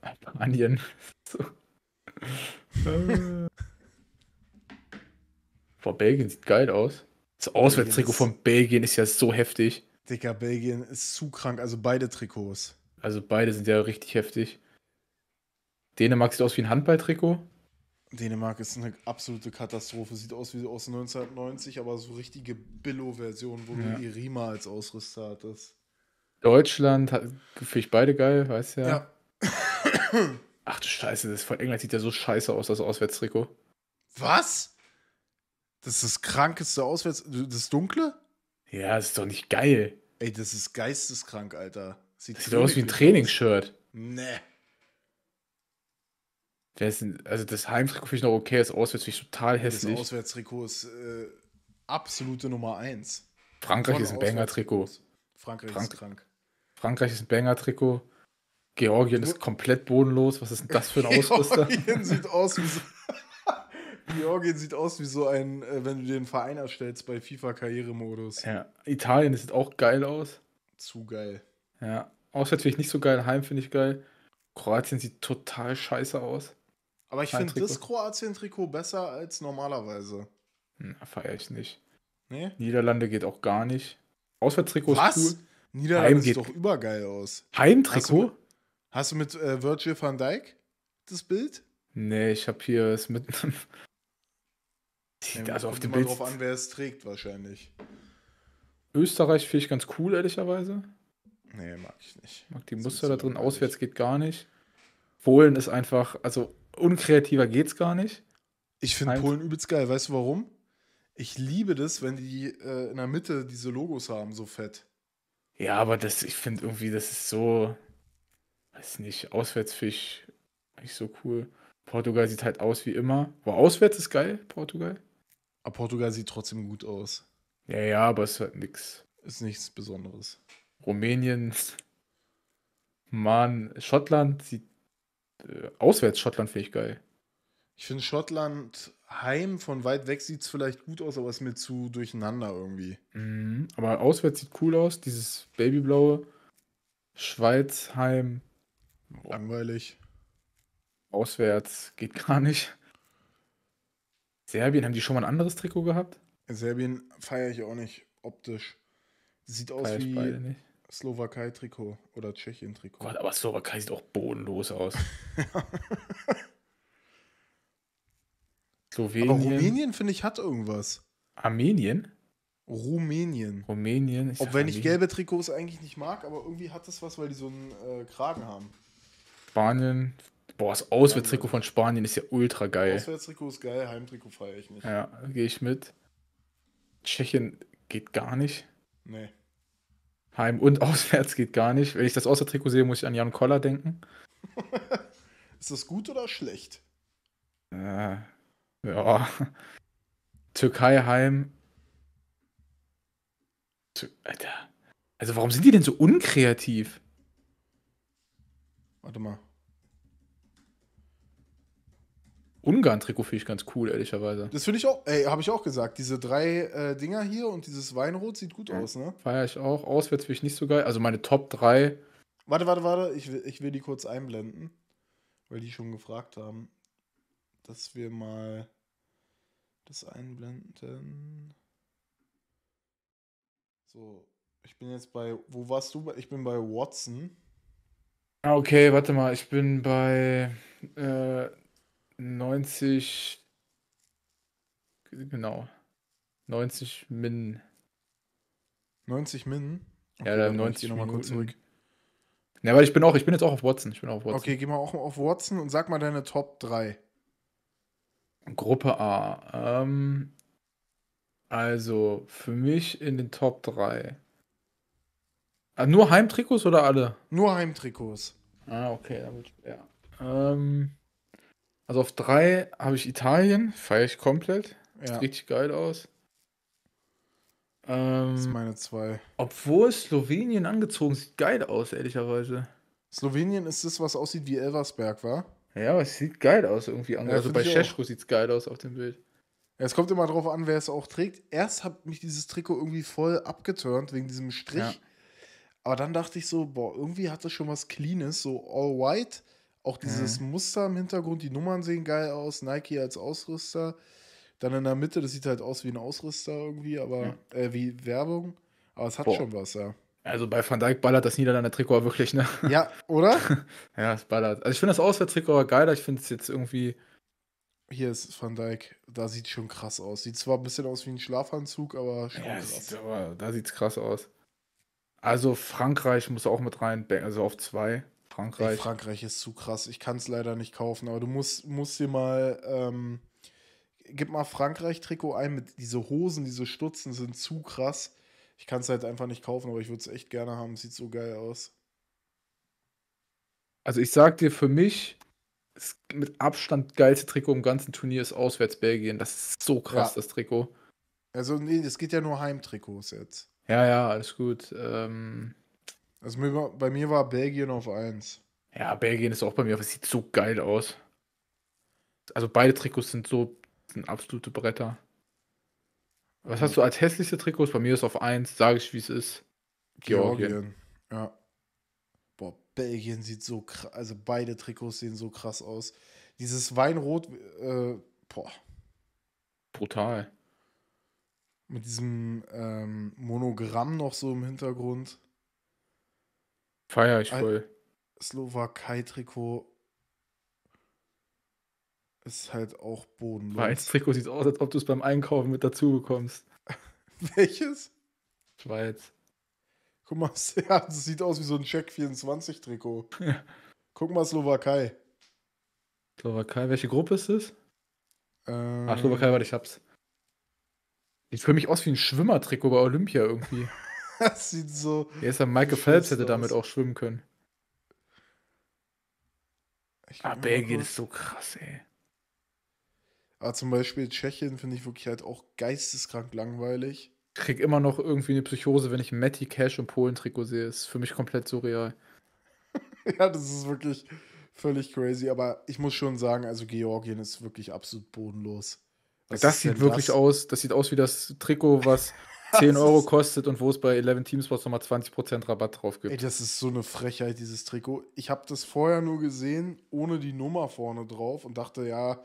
Speaker 2: Albanien. so. Boah, Belgien sieht geil aus. Das Auswärtstrikot von Belgien ist ja so heftig.
Speaker 1: Dicker, Belgien ist zu krank. Also beide Trikots. Also beide sind ja richtig heftig. Dänemark sieht aus wie ein Handballtrikot. Dänemark ist eine absolute Katastrophe. Sieht aus wie aus 1990, aber so richtige Billo-Version, wo ja. du Irima als Ausrüster hattest.
Speaker 2: Deutschland hat, finde ich beide geil, weißt du ja. ja. Ach du Scheiße, das von England sieht ja so scheiße aus, das Auswärtstrikot.
Speaker 1: Was? Das ist das krankeste Auswärts. Das Dunkle?
Speaker 2: Ja, das ist doch nicht geil.
Speaker 1: Ey, das ist geisteskrank, Alter. Sieht, sieht aus wie ein
Speaker 2: Trainingsshirt. Nee. also das Heimtrikot finde ich noch okay, das Auswärts finde ich total hässlich. Das
Speaker 1: Auswärtstrikot ist äh, absolute Nummer 1. Frankreich ist ein Banger-Trikot. Frankreich Frank ist krank.
Speaker 2: Frankreich ist ein Banger-Trikot. Georgien ist komplett bodenlos. Was ist denn das für ein Ausrüster? Georgien sieht
Speaker 1: aus wie so Georgien sieht aus wie so ein, äh, wenn du den Verein erstellst bei FIFA-Karrieremodus. Ja. Italien,
Speaker 2: sieht auch geil aus.
Speaker 1: Zu geil.
Speaker 2: Ja. Auswärts finde ich nicht so geil, heim finde ich geil. Kroatien sieht total scheiße aus. Aber ich finde das
Speaker 1: Kroatien-Trikot besser als normalerweise.
Speaker 2: Hm, na, feier ich nicht. Nee? Niederlande geht auch gar nicht. Auswärtstrikot ist cool. Niederlande Heim sieht doch
Speaker 1: übergeil aus. Heimtrikot? Hast du mit, hast du mit äh, Virgil van Dijk das Bild?
Speaker 2: Nee, ich habe hier es mit einem
Speaker 1: ja, also auf dem Bild. drauf an, wer es trägt, wahrscheinlich.
Speaker 2: Österreich finde ich ganz cool, ehrlicherweise. Nee, mag ich nicht. Mag die Muster da drin, auswärts geht gar nicht. Polen
Speaker 1: ist einfach, also unkreativer geht's gar nicht. Ich finde Polen übelst geil, weißt du warum? Ich liebe das, wenn die äh, in der Mitte diese Logos haben, so fett.
Speaker 2: Ja, aber das, ich finde irgendwie, das ist so, weiß nicht, Auswärtsfisch,
Speaker 1: nicht so cool. Portugal sieht halt aus wie immer. Wo auswärts ist geil, Portugal. Aber Portugal sieht trotzdem gut aus. Ja, ja, aber es ist halt nichts. Ist nichts Besonderes.
Speaker 2: Rumänien, Mann, Schottland sieht äh, auswärts Schottland finde ich geil.
Speaker 1: Ich finde Schottland heim von weit weg sieht es vielleicht gut aus, aber es ist mir zu durcheinander irgendwie. Mhm, aber auswärts sieht cool aus, dieses babyblaue. Schweiz heim. Langweilig. Auswärts geht gar nicht. Serbien, haben die schon mal ein anderes Trikot gehabt? Serbien feiere ich auch nicht optisch. Sieht aus Feier wie Slowakei-Trikot oder Tschechien-Trikot. Gott,
Speaker 2: aber Slowakei sieht auch bodenlos aus. Slowenien. Aber Rumänien,
Speaker 1: finde ich, hat irgendwas.
Speaker 2: Armenien?
Speaker 1: Rumänien. Rumänien. Ich Ob wenn ich gelbe Trikots eigentlich nicht mag, aber irgendwie hat das was, weil die so einen äh, Kragen haben.
Speaker 2: Spanien, Boah, das Auswärtstrikot von Spanien ist ja ultra geil.
Speaker 1: Auswärtstrikot ist geil, Heimtrikot feiere ich nicht. Ja, gehe ich
Speaker 2: mit. Tschechien geht gar nicht. Nee. Heim und auswärts geht gar nicht. Wenn ich das Auswärtstrikot sehe, muss ich an Jan Koller denken.
Speaker 1: ist das gut oder schlecht?
Speaker 2: Äh, ja. Türkei heim. Alter. Also warum sind die denn so unkreativ? Warte mal. Ungarn-Trikot finde ich ganz cool, ehrlicherweise.
Speaker 1: Das finde ich auch, ey, habe ich auch gesagt. Diese drei äh, Dinger hier und dieses Weinrot sieht gut ja. aus, ne?
Speaker 2: Feier ich auch. Auswärts finde ich nicht so geil. Also meine Top 3.
Speaker 1: Warte, warte, warte. Ich will, ich will die kurz einblenden, weil die schon gefragt haben, dass wir mal das einblenden. So, ich bin jetzt bei, wo warst du? Ich bin bei Watson.
Speaker 2: Ah, okay, warte mal. Ich bin bei.
Speaker 1: Äh, 90. Genau.
Speaker 2: 90 Min.
Speaker 1: 90 Min?
Speaker 2: Okay, ja, dann 90 nochmal kurz zurück. ja, weil ich bin auch, ich bin jetzt auch auf Watson. Ich bin auch auf Watson.
Speaker 1: Okay, geh mal auch auf Watson und sag mal deine Top 3.
Speaker 2: Gruppe A. Ähm, also für mich in den Top 3. Ah, nur Heimtrikots oder alle?
Speaker 1: Nur Heimtrikots. Ah, okay, damit, ja.
Speaker 2: Ähm, also auf drei habe ich Italien, feiere ich komplett. Ja. Sieht richtig geil
Speaker 1: aus. Ähm, das ist ähm, meine zwei. Obwohl Slowenien angezogen sieht geil aus, ehrlicherweise. Slowenien ist das, was aussieht wie Elversberg, war?
Speaker 2: Ja, aber es sieht geil aus irgendwie. Ja, also bei Cesko
Speaker 1: sieht es geil aus auf dem Bild. Ja, es kommt immer drauf an, wer es auch trägt. Erst hat mich dieses Trikot irgendwie voll abgeturnt wegen diesem Strich. Ja. Aber dann dachte ich so, boah, irgendwie hat das schon was Cleanes, so all white. Auch dieses mhm. Muster im Hintergrund, die Nummern sehen geil aus. Nike als Ausrüster. Dann in der Mitte, das sieht halt aus wie ein Ausrüster irgendwie, aber mhm. äh, wie Werbung. Aber es hat Boah. schon was, ja.
Speaker 2: Also bei Van Dijk ballert das Niederlande Trikot wirklich, ne?
Speaker 1: Ja, oder?
Speaker 2: ja, es ballert. Also ich finde das Auswärtstrikot
Speaker 1: geiler. Ich finde es jetzt irgendwie. Hier ist Van Dijk. Da sieht schon krass aus. Sieht zwar ein bisschen aus wie ein Schlafanzug, aber schon ja, krass. Sieht, aber da sieht es
Speaker 2: krass aus. Also
Speaker 1: Frankreich muss auch mit rein, also auf zwei. Frankreich. Ey, Frankreich ist zu krass. Ich kann es leider nicht kaufen, aber du musst, musst dir mal. Ähm, gib mal Frankreich-Trikot ein mit diese Hosen, diese Stutzen sind zu krass. Ich kann es halt einfach nicht kaufen, aber ich würde es echt gerne haben. Sieht so geil aus.
Speaker 2: Also ich sag dir, für mich ist mit Abstand geilste Trikot im ganzen Turnier ist auswärts Belgien. Das ist so krass, ja. das Trikot.
Speaker 1: Also nee, es geht ja nur Heimtrikots jetzt.
Speaker 2: Ja, ja, alles gut. Ähm,
Speaker 1: also bei mir war Belgien auf 1.
Speaker 2: Ja, Belgien ist auch bei mir, aber es sieht so geil aus. Also beide Trikots sind so sind absolute Bretter. Was hast du als hässlichste Trikots? Bei mir ist auf 1, sage ich, wie es ist. Georgien. Georgien.
Speaker 1: Ja. Boah, Belgien sieht so krass, also beide Trikots sehen so krass aus. Dieses Weinrot, äh, boah. Brutal. Mit diesem ähm, Monogramm noch so im Hintergrund.
Speaker 2: Feier ich voll.
Speaker 1: Slowakei-Trikot ist halt auch bodenlos. Schweiz Trikot sieht aus, als ob du es beim Einkaufen mit dazu bekommst. Welches? Schweiz. Guck mal, ja, das sieht aus wie so ein Check24-Trikot. Guck mal, Slowakei.
Speaker 2: Slowakei, welche Gruppe ist es? Ähm, Ach, Slowakei, warte, ich hab's. Ich fühle mich aus wie ein Schwimmertrikot bei Olympia irgendwie.
Speaker 1: das sieht so. Ja, ist ja Michael Phelps hätte aus. damit
Speaker 2: auch schwimmen können.
Speaker 1: Ah, Belgien ist so krass, ey. Aber zum Beispiel Tschechien finde ich wirklich halt auch geisteskrank langweilig.
Speaker 2: Krieg immer noch irgendwie eine Psychose, wenn ich Matty Cash im Polen-Trikot sehe. Ist für mich komplett surreal.
Speaker 1: ja, das ist wirklich völlig crazy. Aber ich muss schon sagen, also Georgien ist wirklich absolut bodenlos. Was das sieht wirklich das?
Speaker 2: aus, das sieht aus wie das Trikot, was 10 Euro kostet und wo es bei 11 Team Sports nochmal 20% Rabatt drauf gibt. Ey, das
Speaker 1: ist so eine Frechheit, dieses Trikot. Ich habe das vorher nur gesehen, ohne die Nummer vorne drauf und dachte, ja,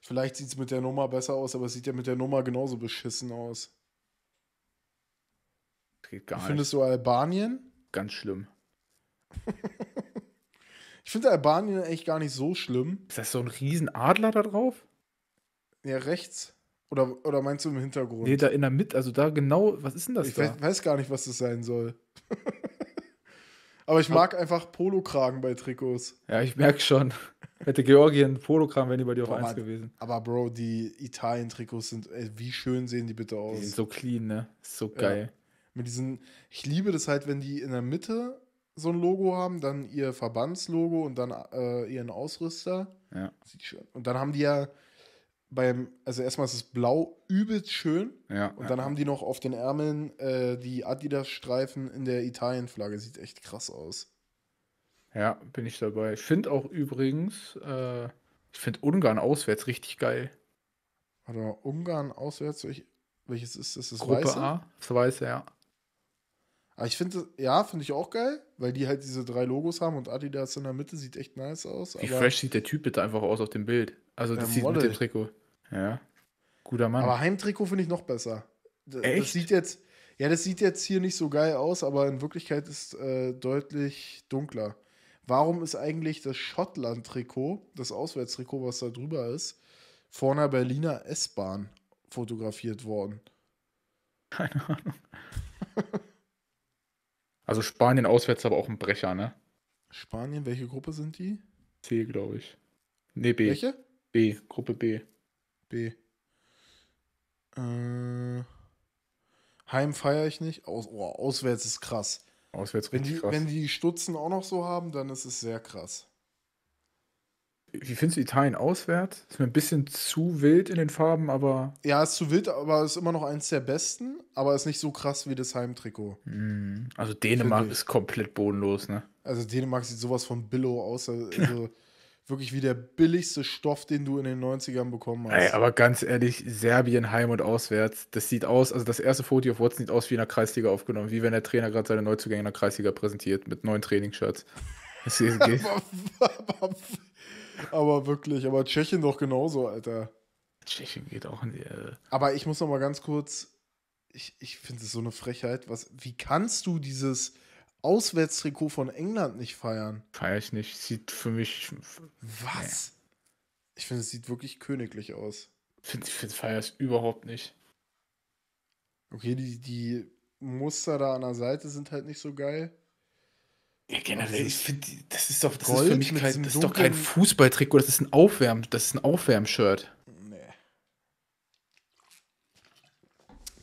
Speaker 1: vielleicht sieht es mit der Nummer besser aus, aber es sieht ja mit der Nummer genauso beschissen aus.
Speaker 2: Geht gar nicht. findest
Speaker 1: du Albanien? Ganz schlimm. ich finde Albanien echt gar nicht so schlimm. Ist das so ein Riesenadler da drauf? Ja, rechts. Oder, oder meinst du im Hintergrund? Nee, da in der Mitte, also da genau, was ist denn das ich da? weiß gar nicht, was das sein soll. Aber ich mag einfach Polokragen bei Trikots. Ja, ich merke schon. Hätte Georgien Polokragen, wären die bei dir auf eins gewesen. Aber Bro, die Italien-Trikots sind, ey, wie schön sehen die bitte aus. Die sind so clean, ne? So geil. Ja. Mit diesen, ich liebe das halt, wenn die in der Mitte so ein Logo haben, dann ihr Verbandslogo und dann äh, ihren Ausrüster. Ja. Und dann haben die ja beim, also erstmal ist es blau übelst schön. Ja, und dann ja. haben die noch auf den Ärmeln äh, die Adidas-Streifen in der Italien-Flagge. Sieht echt krass aus. Ja, bin ich dabei. Ich finde auch übrigens, äh, ich
Speaker 2: finde Ungarn auswärts richtig geil.
Speaker 1: Warte mal, Ungarn auswärts, welches ist das? das Gruppe Weiße? A,
Speaker 2: das Weiße, ja.
Speaker 1: Aber ah, ich finde, ja, finde ich auch geil, weil die halt diese drei Logos haben und Adidas in der Mitte sieht echt nice aus. Wie fresh sieht der
Speaker 2: Typ bitte einfach aus auf dem Bild? Also, das sieht Model. mit dem Trikot. Ja. Guter Mann. Aber
Speaker 1: Heimtrikot finde ich noch besser. D Echt? Das sieht jetzt, ja, das sieht jetzt hier nicht so geil aus, aber in Wirklichkeit ist äh, deutlich dunkler. Warum ist eigentlich das Schottland-Trikot, das Auswärtstrikot, was da drüber ist, vor einer Berliner S-Bahn fotografiert worden? Keine Ahnung.
Speaker 2: also Spanien auswärts aber auch ein Brecher, ne?
Speaker 1: Spanien, welche Gruppe sind die?
Speaker 2: C, glaube ich. Nee, B. Welche?
Speaker 1: B, Gruppe B. B. Äh, Heim feiere ich nicht. Aus, oh, auswärts ist krass. Auswärts wenn die, krass. Wenn die Stutzen auch noch so haben, dann ist es sehr krass. Wie findest du Italien auswärts? Ist mir ein bisschen zu wild in den Farben, aber. Ja, ist zu wild, aber ist immer noch eins der besten, aber ist nicht so krass wie das Heimtrikot.
Speaker 2: Mm, also Dänemark ist komplett bodenlos, ne?
Speaker 1: Also Dänemark sieht sowas von Billow aus. Also wirklich wie der billigste Stoff, den du in den 90ern bekommen hast. Ey, aber
Speaker 2: ganz ehrlich, Serbien heim und auswärts, das sieht aus, also das erste Foto auf Watson sieht aus wie in der Kreisliga aufgenommen, wie wenn der Trainer gerade seine Neuzugänge in der Kreisliga präsentiert mit neuen Trainingsshirts.
Speaker 1: aber, wirklich, aber Tschechien doch genauso, Alter. Tschechien geht auch in die. Äh aber ich muss noch mal ganz kurz, ich, ich finde es so eine Frechheit, was, wie kannst du dieses Auswärtstrikot von England nicht feiern?
Speaker 2: Feier ich nicht. Sieht für mich.
Speaker 1: Was? Nee. Ich finde, es sieht wirklich königlich aus. Find, find, feier ich überhaupt nicht. Okay, die, die Muster da an der Seite sind halt nicht so geil. Ja, generell, also ich finde, das ist doch, das Gold ist für mich kein, das ist doch kein
Speaker 2: Fußballtrikot, das ist ein Aufwärm, das ist ein Aufwärmshirt.
Speaker 1: Nee.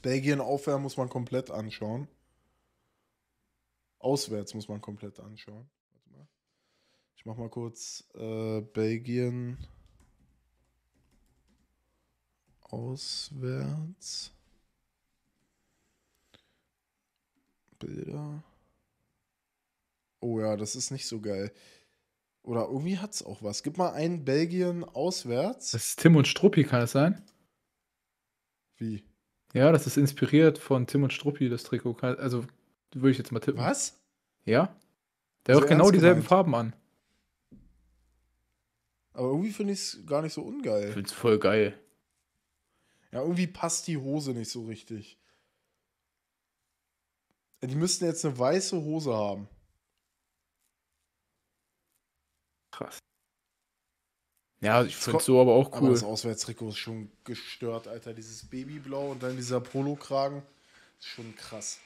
Speaker 1: Belgien Aufwärm muss man komplett anschauen. Auswärts muss man komplett anschauen. Warte mal. Ich mach mal kurz äh, Belgien auswärts. Bilder. Oh ja, das ist nicht so geil. Oder irgendwie hat es auch was. Gib mal ein Belgien auswärts.
Speaker 2: Das ist Tim und Struppi, kann es sein? Wie? Ja, das ist inspiriert von Tim und Struppi, das Trikot. Also würde ich jetzt mal tippen. Was? Ja. Der hat genau dieselben gemeint. Farben an.
Speaker 1: Aber irgendwie finde ich es gar nicht so ungeil. Ich finde
Speaker 2: es voll geil.
Speaker 1: Ja, irgendwie passt die Hose nicht so richtig. Die müssten jetzt eine weiße Hose haben. Krass. Ja, ich finde es so aber auch cool. Aber das Auswärtstrikot ist schon gestört, Alter. Dieses Babyblau und dann dieser Polokragen. Ist schon krass.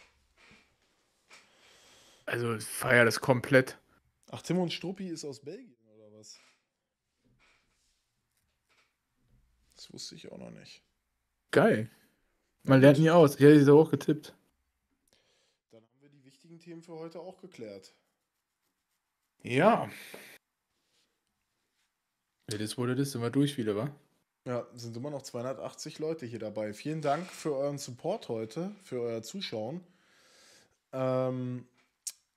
Speaker 1: Also ich feiere das komplett. Ach, Timon Struppi ist aus Belgien, oder was? Das wusste ich auch noch nicht. Geil.
Speaker 2: Man lernt nie aus. Ich hätte sie auch getippt.
Speaker 1: Dann haben wir die wichtigen Themen für heute auch geklärt.
Speaker 2: Ja. Ja, das wurde das. Sind wir durch wieder, wa?
Speaker 1: Ja, sind immer noch 280 Leute hier dabei. Vielen Dank für euren Support heute, für euer Zuschauen. Ähm,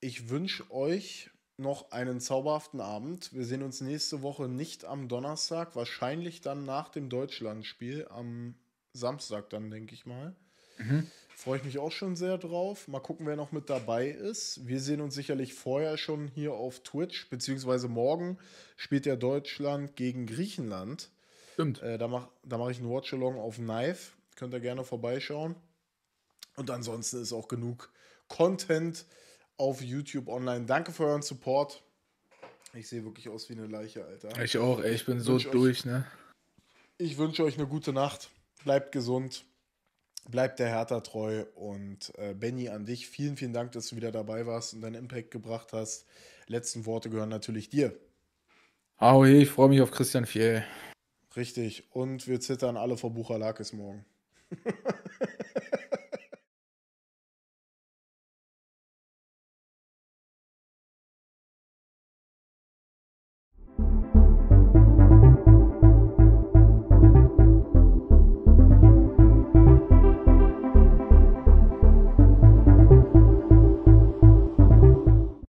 Speaker 1: ich wünsche euch noch einen zauberhaften Abend. Wir sehen uns nächste Woche nicht am Donnerstag, wahrscheinlich dann nach dem Deutschlandspiel am Samstag dann, denke ich mal. Mhm. Freue ich mich auch schon sehr drauf. Mal gucken, wer noch mit dabei ist. Wir sehen uns sicherlich vorher schon hier auf Twitch, beziehungsweise morgen spielt ja Deutschland gegen Griechenland. Stimmt. Äh, da mache da mach ich einen Watchalong auf Knife. Könnt ihr gerne vorbeischauen. Und ansonsten ist auch genug Content auf YouTube online. Danke für euren Support. Ich sehe wirklich aus wie eine Leiche, Alter. Ich auch, ey. Ich bin ich so durch, euch, ne? Ich wünsche euch eine gute Nacht. Bleibt gesund. Bleibt der Hertha treu. Und äh, Benny, an dich vielen, vielen Dank, dass du wieder dabei warst und deinen Impact gebracht hast. Letzten Worte gehören natürlich dir.
Speaker 2: Hau ich freue mich auf
Speaker 1: Christian Fiel. Richtig. Und wir zittern alle vor Bucher Buchalakis morgen.